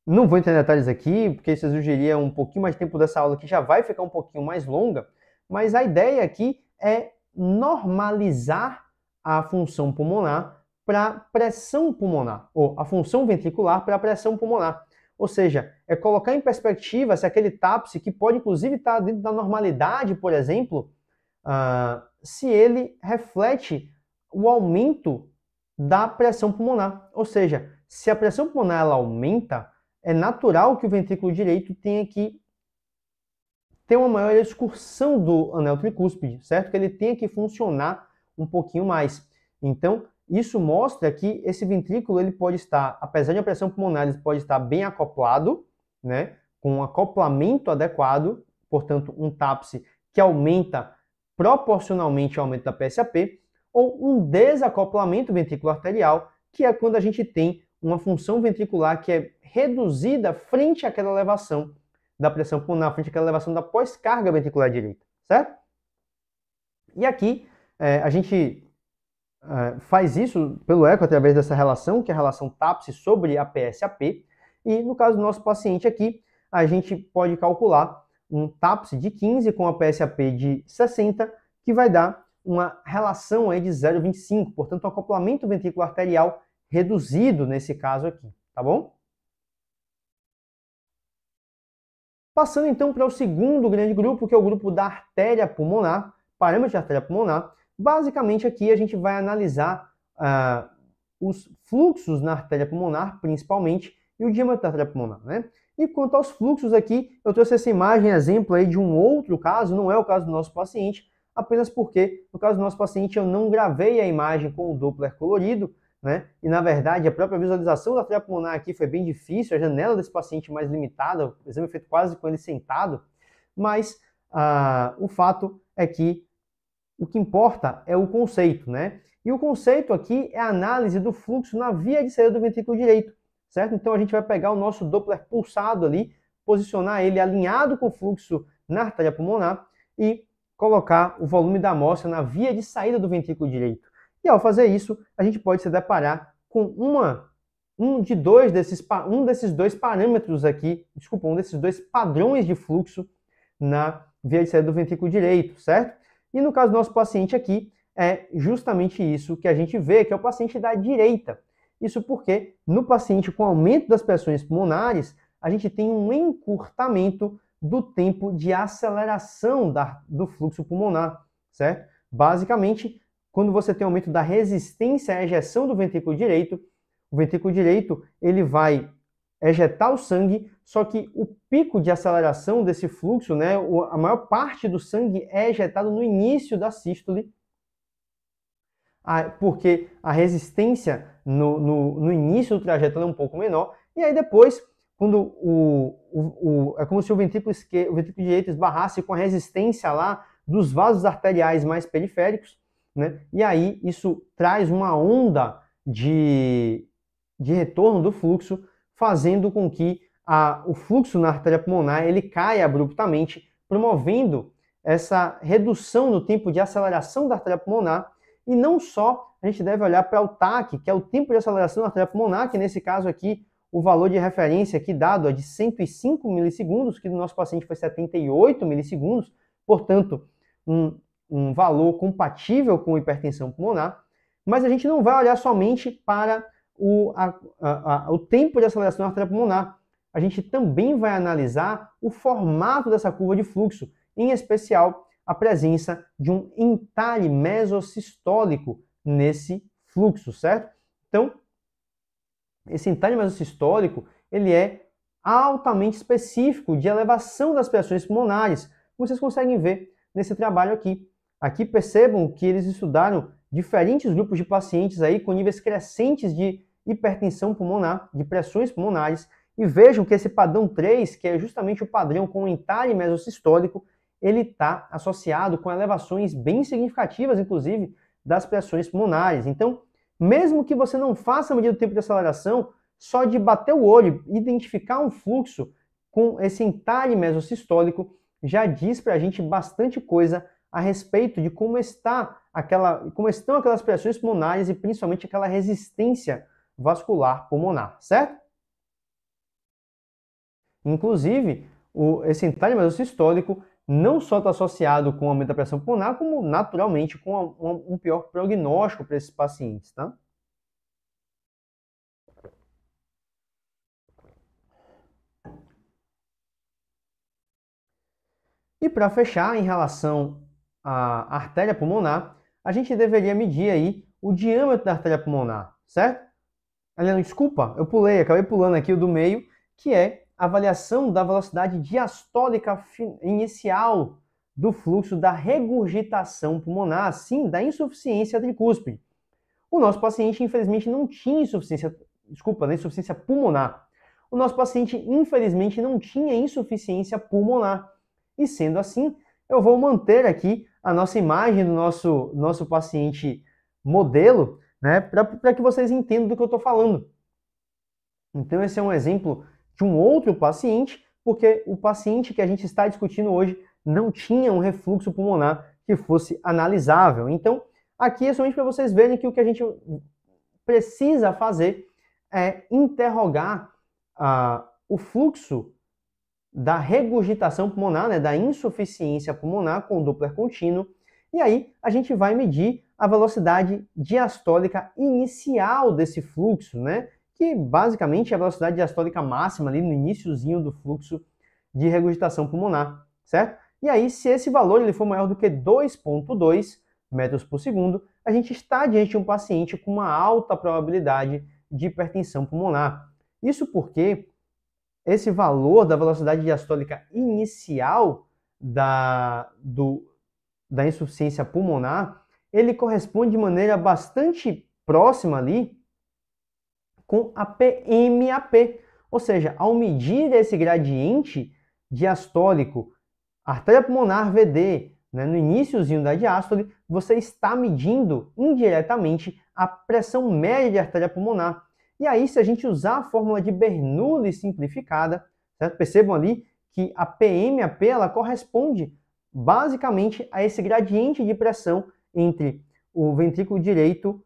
não vou entrar em detalhes aqui, porque isso exigiria um pouquinho mais de tempo dessa aula, que já vai ficar um pouquinho mais longa, mas a ideia aqui é normalizar a função pulmonar para pressão pulmonar, ou a função ventricular para pressão pulmonar. Ou seja, é colocar em perspectiva se aquele tápse, que pode inclusive estar tá dentro da normalidade, por exemplo, uh, se ele reflete o aumento da pressão pulmonar. Ou seja, se a pressão pulmonar ela aumenta, é natural que o ventrículo direito tenha que ter uma maior excursão do anel tricúspide, certo? Que ele tenha que funcionar um pouquinho mais. Então, isso mostra que esse ventrículo ele pode estar, apesar de a pressão pulmonar, ele pode estar bem acoplado, né, com um acoplamento adequado, portanto, um TAPSE que aumenta proporcionalmente ao aumento da PSAP, ou um desacoplamento ventricular arterial, que é quando a gente tem uma função ventricular que é reduzida frente àquela elevação da pressão pulmonar, frente àquela elevação da pós-carga ventricular direita, certo? E aqui é, a gente é, faz isso pelo eco através dessa relação, que é a relação TAPSE sobre a PSAP. E no caso do nosso paciente aqui, a gente pode calcular um TAPSE de 15 com a PSAP de 60, que vai dar uma relação aí de 0,25, portanto, um acoplamento ventrículo arterial reduzido nesse caso aqui, tá bom? Passando então para o segundo grande grupo, que é o grupo da artéria pulmonar, parâmetro de artéria pulmonar, Basicamente, aqui a gente vai analisar ah, os fluxos na artéria pulmonar, principalmente, e o diâmetro da artéria pulmonar, né? E quanto aos fluxos aqui, eu trouxe essa imagem, exemplo aí de um outro caso, não é o caso do nosso paciente, apenas porque, no caso do nosso paciente, eu não gravei a imagem com o Doppler colorido, né? E na verdade, a própria visualização da artéria pulmonar aqui foi bem difícil, a janela desse paciente mais limitada, o exame feito quase com ele sentado, mas ah, o fato é que o que importa é o conceito, né? E o conceito aqui é a análise do fluxo na via de saída do ventrículo direito, certo? Então a gente vai pegar o nosso Doppler pulsado ali, posicionar ele alinhado com o fluxo na artéria pulmonar e colocar o volume da amostra na via de saída do ventrículo direito. E ao fazer isso, a gente pode se deparar com uma um de dois desses um desses dois parâmetros aqui, desculpa, um desses dois padrões de fluxo na via de saída do ventrículo direito, certo? E no caso do nosso paciente aqui, é justamente isso que a gente vê, que é o paciente da direita. Isso porque no paciente com aumento das pressões pulmonares, a gente tem um encurtamento do tempo de aceleração da, do fluxo pulmonar, certo? Basicamente, quando você tem aumento da resistência à ejeção do ventrículo direito, o ventrículo direito ele vai é ejetar o sangue, só que o pico de aceleração desse fluxo, né, a maior parte do sangue é ejetado no início da sístole, porque a resistência no, no, no início do trajeto é um pouco menor, e aí depois, quando o, o, o é como se o ventrículo, esquerdo, o ventrículo direito esbarrasse com a resistência lá dos vasos arteriais mais periféricos, né, e aí isso traz uma onda de, de retorno do fluxo fazendo com que a, o fluxo na artéria pulmonar ele caia abruptamente, promovendo essa redução no tempo de aceleração da artéria pulmonar. E não só a gente deve olhar para o TAC, que é o tempo de aceleração da artéria pulmonar, que nesse caso aqui o valor de referência aqui dado é de 105 milissegundos, que no nosso paciente foi 78 milissegundos, portanto, um, um valor compatível com hipertensão pulmonar. Mas a gente não vai olhar somente para o, a, a, a, o tempo de aceleração da artéria pulmonar. A gente também vai analisar o formato dessa curva de fluxo, em especial a presença de um entalhe mesossistólico nesse fluxo, certo? Então, esse entalhe mesossistólico, ele é altamente específico de elevação das pressões pulmonares, como vocês conseguem ver nesse trabalho aqui. Aqui percebam que eles estudaram diferentes grupos de pacientes aí com níveis crescentes de hipertensão pulmonar, de pressões pulmonares, e vejam que esse padrão 3, que é justamente o padrão com entalhe mesossistólico, ele está associado com elevações bem significativas, inclusive, das pressões pulmonares. Então, mesmo que você não faça a medida do tempo de aceleração, só de bater o olho, identificar um fluxo com esse entalhe mesossistólico, já diz para a gente bastante coisa a respeito de como, está aquela, como estão aquelas pressões pulmonares e principalmente aquela resistência vascular pulmonar, certo? Inclusive, o, esse entadiamento sistólico não só está associado com aumento da pressão pulmonar, como naturalmente com a, um, um pior prognóstico para esses pacientes, tá? E para fechar, em relação à artéria pulmonar, a gente deveria medir aí o diâmetro da artéria pulmonar, certo? Aliás, desculpa, eu pulei, acabei pulando aqui o do meio, que é a avaliação da velocidade diastólica inicial do fluxo da regurgitação pulmonar, assim, da insuficiência tricúspide. O nosso paciente, infelizmente, não tinha insuficiência, desculpa, né, insuficiência pulmonar. O nosso paciente, infelizmente, não tinha insuficiência pulmonar. E sendo assim, eu vou manter aqui a nossa imagem do nosso, nosso paciente modelo, né? Para que vocês entendam do que eu estou falando. Então, esse é um exemplo de um outro paciente, porque o paciente que a gente está discutindo hoje não tinha um refluxo pulmonar que fosse analisável. Então, aqui é somente para vocês verem que o que a gente precisa fazer é interrogar ah, o fluxo da regurgitação pulmonar, né, da insuficiência pulmonar com Doppler contínuo, e aí a gente vai medir a velocidade diastólica inicial desse fluxo, né? que basicamente é a velocidade diastólica máxima ali no iníciozinho do fluxo de regurgitação pulmonar, certo? E aí, se esse valor ele for maior do que 2.2 metros por segundo, a gente está diante de um paciente com uma alta probabilidade de hipertensão pulmonar. Isso porque esse valor da velocidade diastólica inicial da, do, da insuficiência pulmonar ele corresponde de maneira bastante próxima ali com a PMAP, ou seja, ao medir esse gradiente diastólico, artéria pulmonar VD, né, no iníciozinho da diástole, você está medindo indiretamente a pressão média de artéria pulmonar. E aí, se a gente usar a fórmula de Bernoulli simplificada, certo? percebam ali que a PMAP ela corresponde basicamente a esse gradiente de pressão entre o ventrículo direito,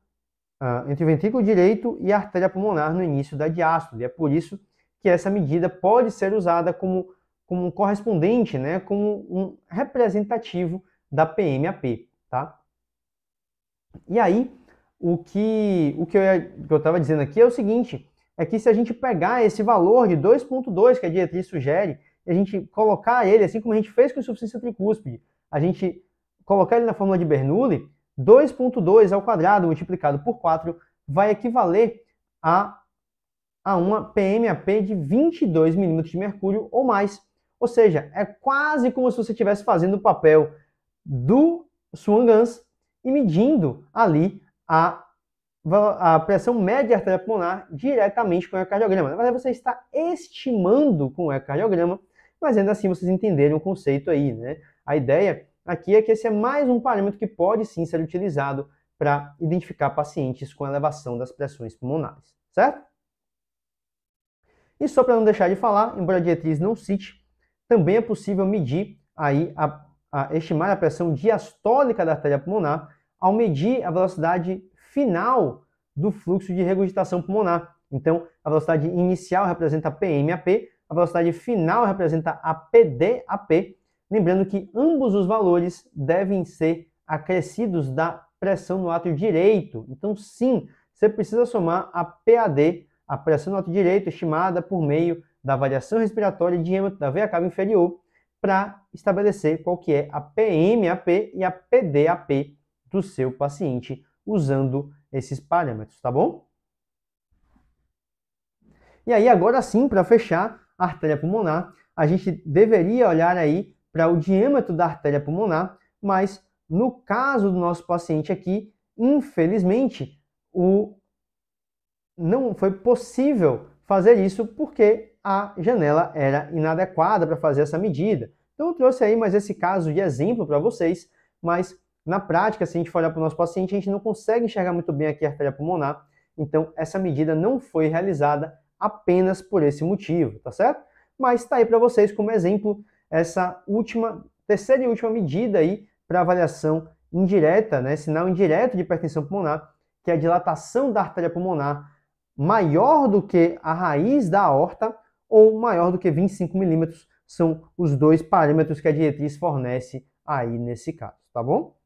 uh, entre o ventrículo direito e a artéria pulmonar no início da diástole. É por isso que essa medida pode ser usada como, como um correspondente, né, como um representativo da PMAP, tá? E aí, o que, o que eu estava dizendo aqui é o seguinte, é que se a gente pegar esse valor de 2.2 que a diretriz sugere, e a gente colocar ele, assim como a gente fez com o insuficiência tricúspide, a gente colocar ele na fórmula de Bernoulli, 2.2 ao quadrado multiplicado por 4 vai equivaler a, a uma PMAP de 22 milímetros de mercúrio ou mais. Ou seja, é quase como se você estivesse fazendo o papel do Swan e medindo ali a, a pressão média arterial pulmonar diretamente com o ecocardiograma. Na verdade, você está estimando com o ecocardiograma, mas ainda assim vocês entenderam o conceito aí, né? A ideia aqui é que esse é mais um parâmetro que pode sim ser utilizado para identificar pacientes com elevação das pressões pulmonares, certo? E só para não deixar de falar, embora a diretriz não cite, também é possível medir aí a, a estimar a pressão diastólica da artéria pulmonar ao medir a velocidade final do fluxo de regurgitação pulmonar. Então, a velocidade inicial representa PMAP, a velocidade final representa APDAP Lembrando que ambos os valores devem ser acrescidos da pressão no ato direito. Então, sim, você precisa somar a PAD, a pressão no ato direito, estimada por meio da variação respiratória de diâmetro da veia cava inferior, para estabelecer qual que é a PMAP e a PDAP do seu paciente, usando esses parâmetros, tá bom? E aí, agora sim, para fechar a artéria pulmonar, a gente deveria olhar aí para o diâmetro da artéria pulmonar, mas no caso do nosso paciente aqui, infelizmente, o não foi possível fazer isso porque a janela era inadequada para fazer essa medida. Então eu trouxe aí mais esse caso de exemplo para vocês, mas na prática, se a gente for olhar para o nosso paciente, a gente não consegue enxergar muito bem aqui a artéria pulmonar, então essa medida não foi realizada apenas por esse motivo, tá certo? Mas está aí para vocês como exemplo essa última, terceira e última medida aí para avaliação indireta, né, sinal indireto de hipertensão pulmonar, que é a dilatação da artéria pulmonar maior do que a raiz da aorta ou maior do que 25 milímetros, são os dois parâmetros que a diretriz fornece aí nesse caso, tá bom?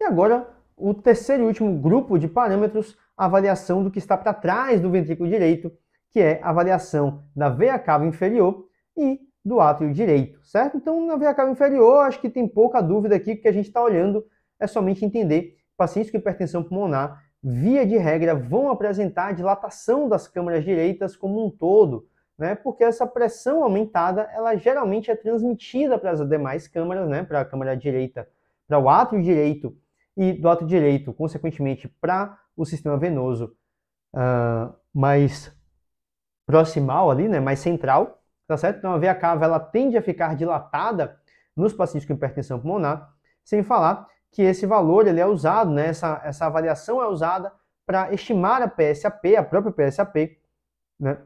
E agora, o terceiro e último grupo de parâmetros, avaliação do que está para trás do ventrículo direito, que é a avaliação da veia cava inferior e do átrio direito, certo? Então, na veia cava inferior, acho que tem pouca dúvida aqui, que a gente está olhando é somente entender pacientes com hipertensão pulmonar, via de regra, vão apresentar dilatação das câmaras direitas como um todo, né? Porque essa pressão aumentada, ela geralmente é transmitida para as demais câmaras, né? Para a câmara direita, para o átrio direito e do átrio direito, consequentemente, para o sistema venoso uh, ah, mais proximal ali, né, mais central, tá certo? Então a veia cava ela tende a ficar dilatada nos pacientes com hipertensão pulmonar, sem falar que esse valor ele é usado, né, essa, essa avaliação é usada para estimar a PSAP, a própria PSAP, né,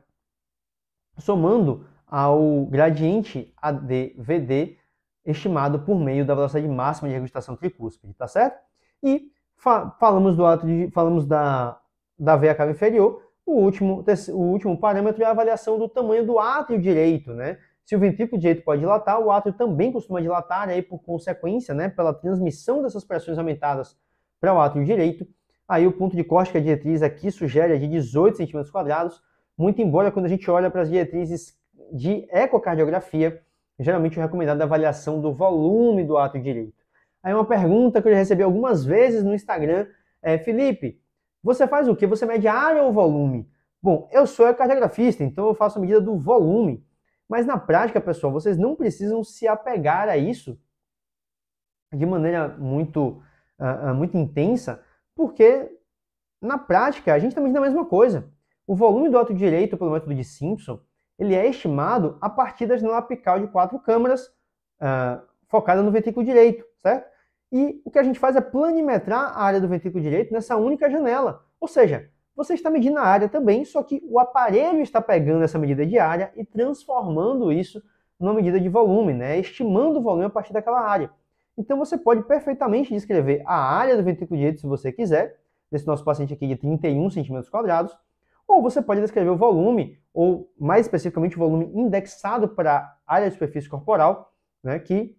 somando ao gradiente ADVD estimado por meio da velocidade máxima de regurgitação tricúspide, tá certo? E fa falamos do ato de, falamos da da veia cava inferior, o último, o último parâmetro é a avaliação do tamanho do átrio direito, né? Se o ventrículo direito pode dilatar, o átrio também costuma dilatar, aí por consequência, né, pela transmissão dessas pressões aumentadas para o átrio direito. Aí o ponto de corte que a diretriz aqui sugere é de 18 centímetros quadrados, muito embora quando a gente olha para as diretrizes de ecocardiografia, geralmente o recomendado é a avaliação do volume do átrio direito. Aí uma pergunta que eu já recebi algumas vezes no Instagram é, Felipe, você faz o que? Você mede a área ou volume? Bom, eu sou cartografista, então eu faço a medida do volume. Mas na prática, pessoal, vocês não precisam se apegar a isso de maneira muito, uh, muito intensa, porque na prática a gente também medindo tem a mesma coisa. O volume do alto direito pelo método de Simpson ele é estimado a partir da janela apical de quatro câmeras uh, ah, focada no ventrículo direito, certo? E o que a gente faz é planimetrar a área do ventrículo direito nessa única janela. Ou seja, você está medindo a área também, só que o aparelho está pegando essa medida de área e transformando isso numa medida de volume, né? estimando o volume a partir daquela área. Então você pode perfeitamente descrever a área do ventrículo direito se você quiser, desse nosso paciente aqui de 31 centímetros quadrados, ou você pode descrever o volume, ou mais especificamente o volume indexado para a área de superfície corporal, né, que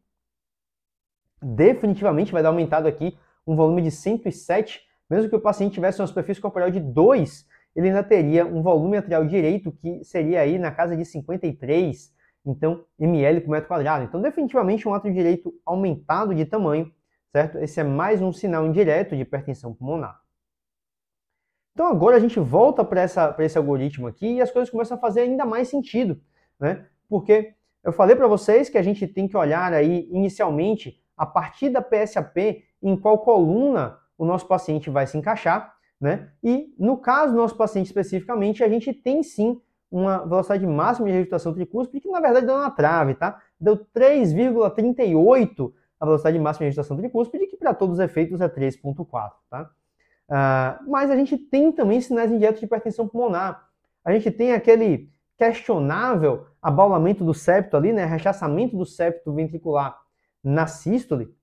definitivamente vai dar aumentado aqui um volume de 107. Mesmo que o paciente tivesse uma superfície corporal de 2, ele ainda teria um volume atrial direito que seria aí na casa de 53 então ml por metro quadrado. Então definitivamente um atrio direito aumentado de tamanho, certo? Esse é mais um sinal indireto de hipertensão pulmonar. Então agora a gente volta para esse algoritmo aqui e as coisas começam a fazer ainda mais sentido, né? Porque eu falei para vocês que a gente tem que olhar aí inicialmente a partir da PSAP em qual coluna o nosso paciente vai se encaixar, né? E no caso do nosso paciente especificamente, a gente tem sim uma velocidade máxima de regurgitação tricúspide, que na verdade deu na trave, tá? Deu 3,38 a velocidade máxima de regurgitação tricúspide, que para todos os efeitos é 3,4, tá? Uh, mas a gente tem também sinais indiretos de hipertensão pulmonar. A gente tem aquele questionável abaulamento do septo ali, né? Rechaçamento do septo ventricular na sístole,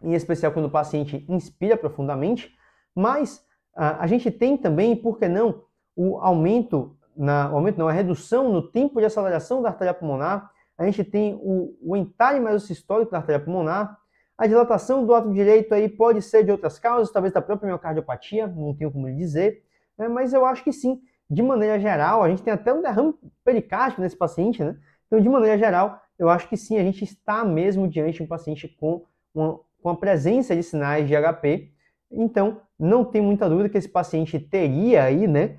em especial quando o paciente inspira profundamente, mas ah, a gente tem também, por que não, o aumento, na, o aumento não, a redução no tempo de aceleração da artéria pulmonar, a gente tem o, o entalhe mesoscistólico da artéria pulmonar, a dilatação do ato direito aí pode ser de outras causas, talvez da própria miocardiopatia, não tenho como lhe dizer, né, mas eu acho que sim, de maneira geral, a gente tem até um derrame pericárdico nesse paciente, né? Então, de maneira geral, eu acho que sim, a gente está mesmo diante de um paciente com, uma, com a presença de sinais de HP. Então, não tem muita dúvida que esse paciente teria aí, né,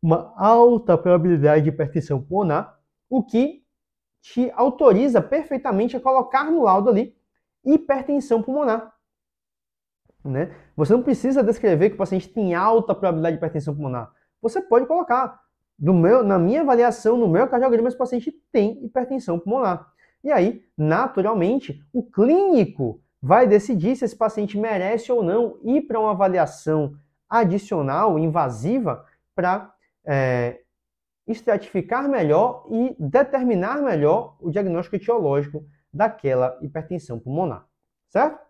uma alta probabilidade de hipertensão pulmonar, o que te autoriza perfeitamente a colocar no laudo ali hipertensão pulmonar. Né? Você não precisa descrever que o paciente tem alta probabilidade de hipertensão pulmonar. Você pode colocar, meu, na minha avaliação, no meu cardiograma, esse paciente tem hipertensão pulmonar. E aí, naturalmente, o clínico vai decidir se esse paciente merece ou não ir para uma avaliação adicional, invasiva, para é, estratificar melhor e determinar melhor o diagnóstico etiológico daquela hipertensão pulmonar, certo?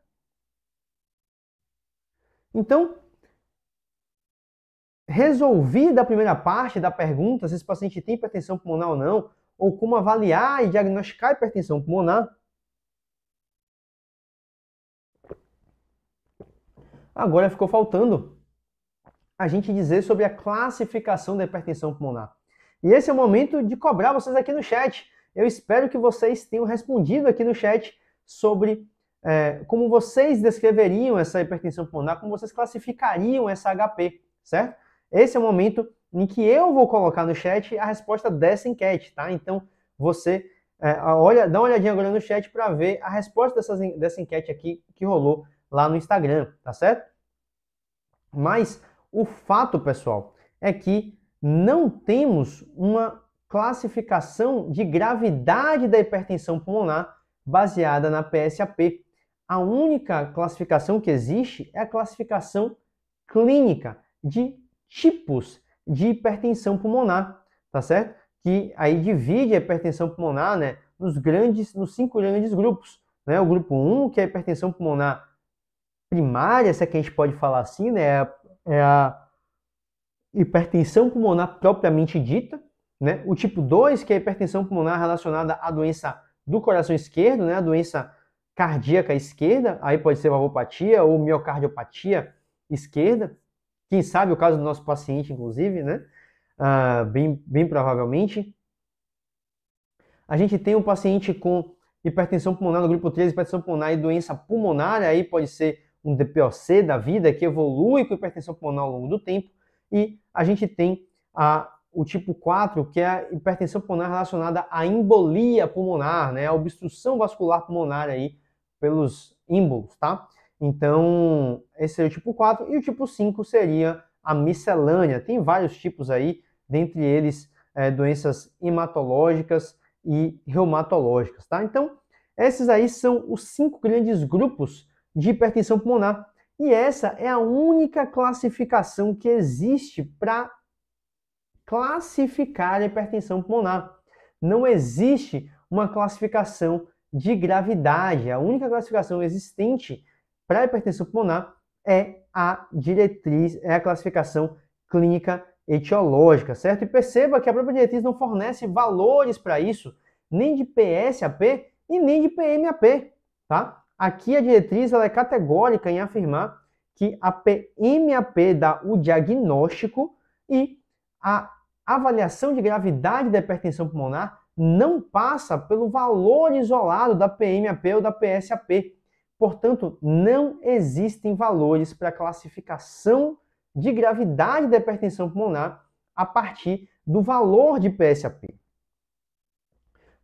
Então, resolvida a primeira parte da pergunta, se esse paciente tem hipertensão pulmonar ou não, ou como avaliar e diagnosticar a hipertensão pulmonar. Agora ficou faltando a gente dizer sobre a classificação da hipertensão pulmonar. E esse é o momento de cobrar vocês aqui no chat. Eu espero que vocês tenham respondido aqui no chat sobre é, como vocês descreveriam essa hipertensão pulmonar, como vocês classificariam essa HP, certo? Esse é o momento em que eu vou colocar no chat a resposta dessa enquete, tá? Então você é, olha, dá uma olhadinha agora no chat para ver a resposta dessas, dessa enquete aqui que rolou lá no Instagram, tá certo? Mas o fato, pessoal, é que não temos uma classificação de gravidade da hipertensão pulmonar baseada na PSAP. A única classificação que existe é a classificação clínica de tipos de hipertensão pulmonar, tá certo? Que aí divide a hipertensão pulmonar, né, nos grandes, nos cinco grandes grupos, né? O grupo 1, que é a hipertensão pulmonar primária, se é que a gente pode falar assim, né, é a, é a hipertensão pulmonar propriamente dita, né? O tipo 2, que é a hipertensão pulmonar relacionada à doença do coração esquerdo, né, a doença cardíaca esquerda, aí pode ser valvopatia ou miocardiopatia esquerda, quem sabe o caso do nosso paciente, inclusive, né? Ah, bem, bem provavelmente. A gente tem um paciente com hipertensão pulmonar no grupo 3, hipertensão pulmonar e doença pulmonar, aí pode ser um DPOC da vida que evolui com hipertensão pulmonar ao longo do tempo. E a gente tem a, o tipo 4, que é a hipertensão pulmonar relacionada à embolia pulmonar, né? A obstrução vascular pulmonar aí pelos ímbolos, tá? Então, esse seria o tipo 4. E o tipo 5 seria a miscelânea. Tem vários tipos aí, dentre eles é, doenças hematológicas e reumatológicas, tá? Então, esses aí são os cinco grandes grupos de hipertensão pulmonar. E essa é a única classificação que existe para classificar a hipertensão pulmonar. Não existe uma classificação de gravidade. É a única classificação existente para a hipertensão pulmonar é a diretriz, é a classificação clínica etiológica, certo? E perceba que a própria diretriz não fornece valores para isso, nem de PSAP e nem de PMAP, tá? Aqui a diretriz ela é categórica em afirmar que a PMAP dá o diagnóstico e a avaliação de gravidade da hipertensão pulmonar não passa pelo valor isolado da PMAP ou da PSAP. Portanto, não existem valores para classificação de gravidade da hipertensão pulmonar a partir do valor de PSAP.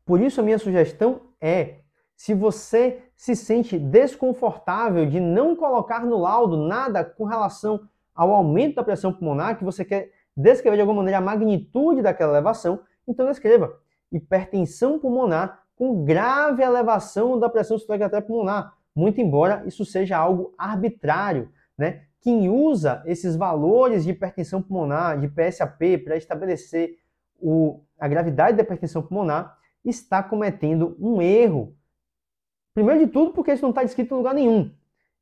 Por isso, a minha sugestão é: se você se sente desconfortável de não colocar no laudo nada com relação ao aumento da pressão pulmonar, que você quer descrever de alguma maneira a magnitude daquela elevação, então descreva hipertensão pulmonar com grave elevação da pressão circulatória pulmonar muito embora isso seja algo arbitrário, né? Quem usa esses valores de hipertensão pulmonar, de PSAP, para estabelecer o, a gravidade da hipertensão pulmonar, está cometendo um erro. Primeiro de tudo, porque isso não está descrito em lugar nenhum.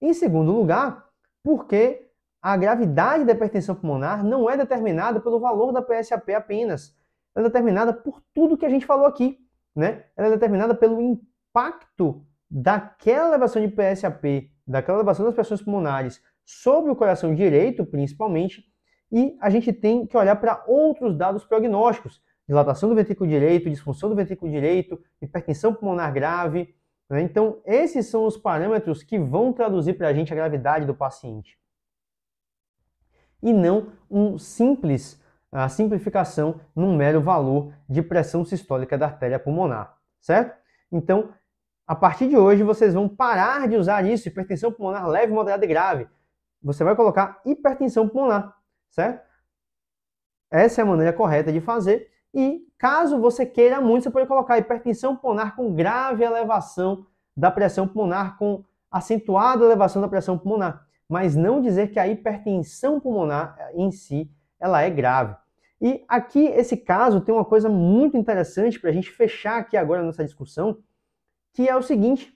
Em segundo lugar, porque a gravidade da hipertensão pulmonar não é determinada pelo valor da PSAP apenas. Ela é determinada por tudo que a gente falou aqui. Né? Ela é determinada pelo impacto daquela elevação de PSAP, daquela elevação das pressões pulmonares sobre o coração direito, principalmente, e a gente tem que olhar para outros dados prognósticos, dilatação do ventrículo direito, disfunção do ventrículo direito, hipertensão pulmonar grave. Né? Então, esses são os parâmetros que vão traduzir para a gente a gravidade do paciente. E não um simples, a simplificação num mero valor de pressão sistólica da artéria pulmonar, certo? Então, a partir de hoje, vocês vão parar de usar isso, hipertensão pulmonar leve, moderada e grave. Você vai colocar hipertensão pulmonar, certo? Essa é a maneira correta de fazer. E caso você queira muito, você pode colocar hipertensão pulmonar com grave elevação da pressão pulmonar, com acentuada elevação da pressão pulmonar. Mas não dizer que a hipertensão pulmonar eh, em si ela é grave. E aqui, esse caso, tem uma coisa muito interessante para a gente fechar aqui agora nossa discussão, que é o seguinte: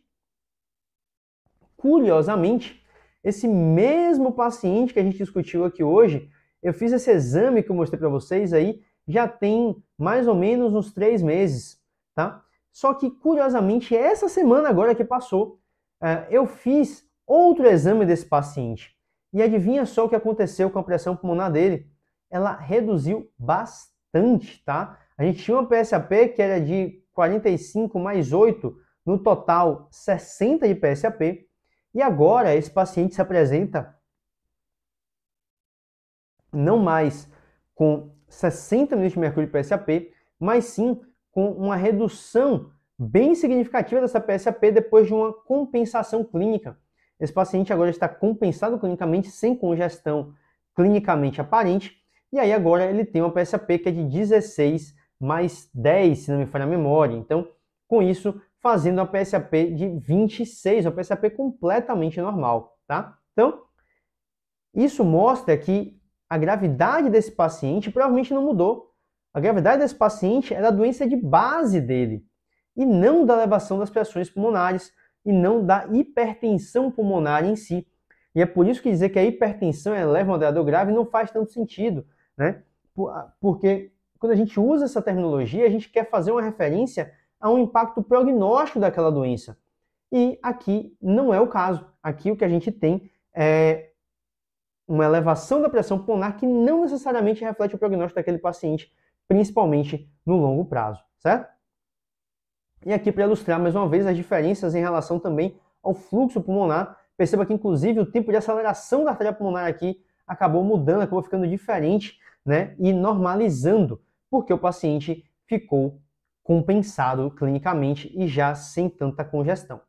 curiosamente, esse mesmo paciente que a gente discutiu aqui hoje, eu fiz esse exame que eu mostrei para vocês aí, já tem mais ou menos uns três meses, tá? Só que, curiosamente, essa semana agora que passou, é, eu fiz outro exame desse paciente. E adivinha só o que aconteceu com a pressão pulmonar dele? Ela reduziu bastante, tá? A gente tinha uma PSAP que era de 45 mais 8, no total 60 de PSAP, e agora esse paciente se apresenta não mais com 60 milímetros de mercúrio de PSAP, mas sim com uma redução bem significativa dessa PSAP depois de uma compensação clínica. Esse paciente agora está compensado clinicamente, sem congestão clinicamente aparente, e aí agora ele tem uma PSAP que é de 16 mais 10, se não me falha a memória. Então, com isso, fazendo uma PSAP de 26, uma PSAP completamente normal, tá? Então, isso mostra que a gravidade desse paciente provavelmente não mudou. A gravidade desse paciente é da doença de base dele, e não da elevação das pressões pulmonares, e não da hipertensão pulmonar em si. E é por isso que dizer que a hipertensão é leve, moderado ou grave não faz tanto sentido, né? Ah, porque quando a gente usa essa terminologia, a gente quer fazer uma referência a um impacto prognóstico daquela doença. E aqui não é o caso. Aqui o que a gente tem é uma elevação da pressão pulmonar que não necessariamente reflete o prognóstico daquele paciente, principalmente no longo prazo, certo? E aqui para ilustrar mais uma vez as diferenças em relação também ao fluxo pulmonar, perceba que inclusive o tempo de aceleração da artéria pulmonar aqui acabou mudando, acabou ficando diferente, né? E normalizando, porque o paciente ficou compensado clinicamente e já sem tanta congestão.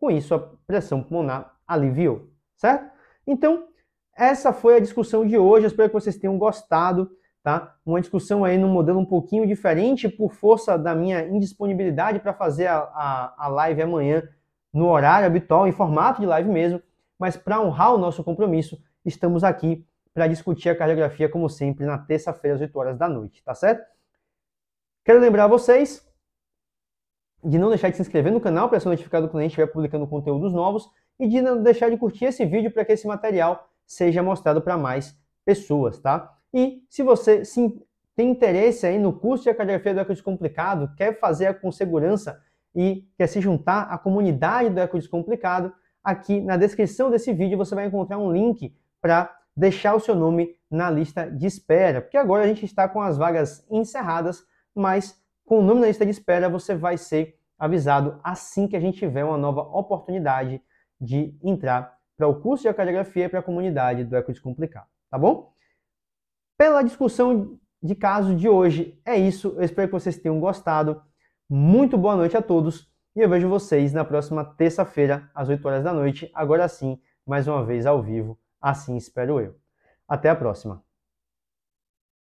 Com isso, a pressão pulmonar aliviou, certo? Então, essa foi a discussão de hoje. espero que vocês tenham gostado, tá? Uma discussão aí num modelo um pouquinho diferente, por força da minha indisponibilidade para fazer a, a, a live amanhã no horário habitual, em formato de live mesmo. Mas para honrar o nosso compromisso, estamos aqui para discutir a cardiografia, como sempre, na terça-feira, às 8 horas da noite, tá certo? Quero lembrar vocês de não deixar de se inscrever no canal para ser notificado quando a gente estiver publicando conteúdos novos e de não deixar de curtir esse vídeo para que esse material seja mostrado para mais pessoas, tá? E se você se tem interesse aí no curso de Ecografia do Eco Descomplicado, quer fazer com segurança e quer se juntar à comunidade do Eco Descomplicado, aqui na descrição desse vídeo você vai encontrar um link para deixar o seu nome na lista de espera, porque agora a gente está com as vagas encerradas mas com o nome na lista de espera você vai ser avisado assim que a gente tiver uma nova oportunidade de entrar para o curso de academiografia e para a comunidade do Eco Descomplicado, tá bom? Pela discussão de caso de hoje, é isso. Eu espero que vocês tenham gostado. Muito boa noite a todos e eu vejo vocês na próxima terça-feira, às 8 horas da noite, agora sim, mais uma vez ao vivo. Assim espero eu. Até a próxima!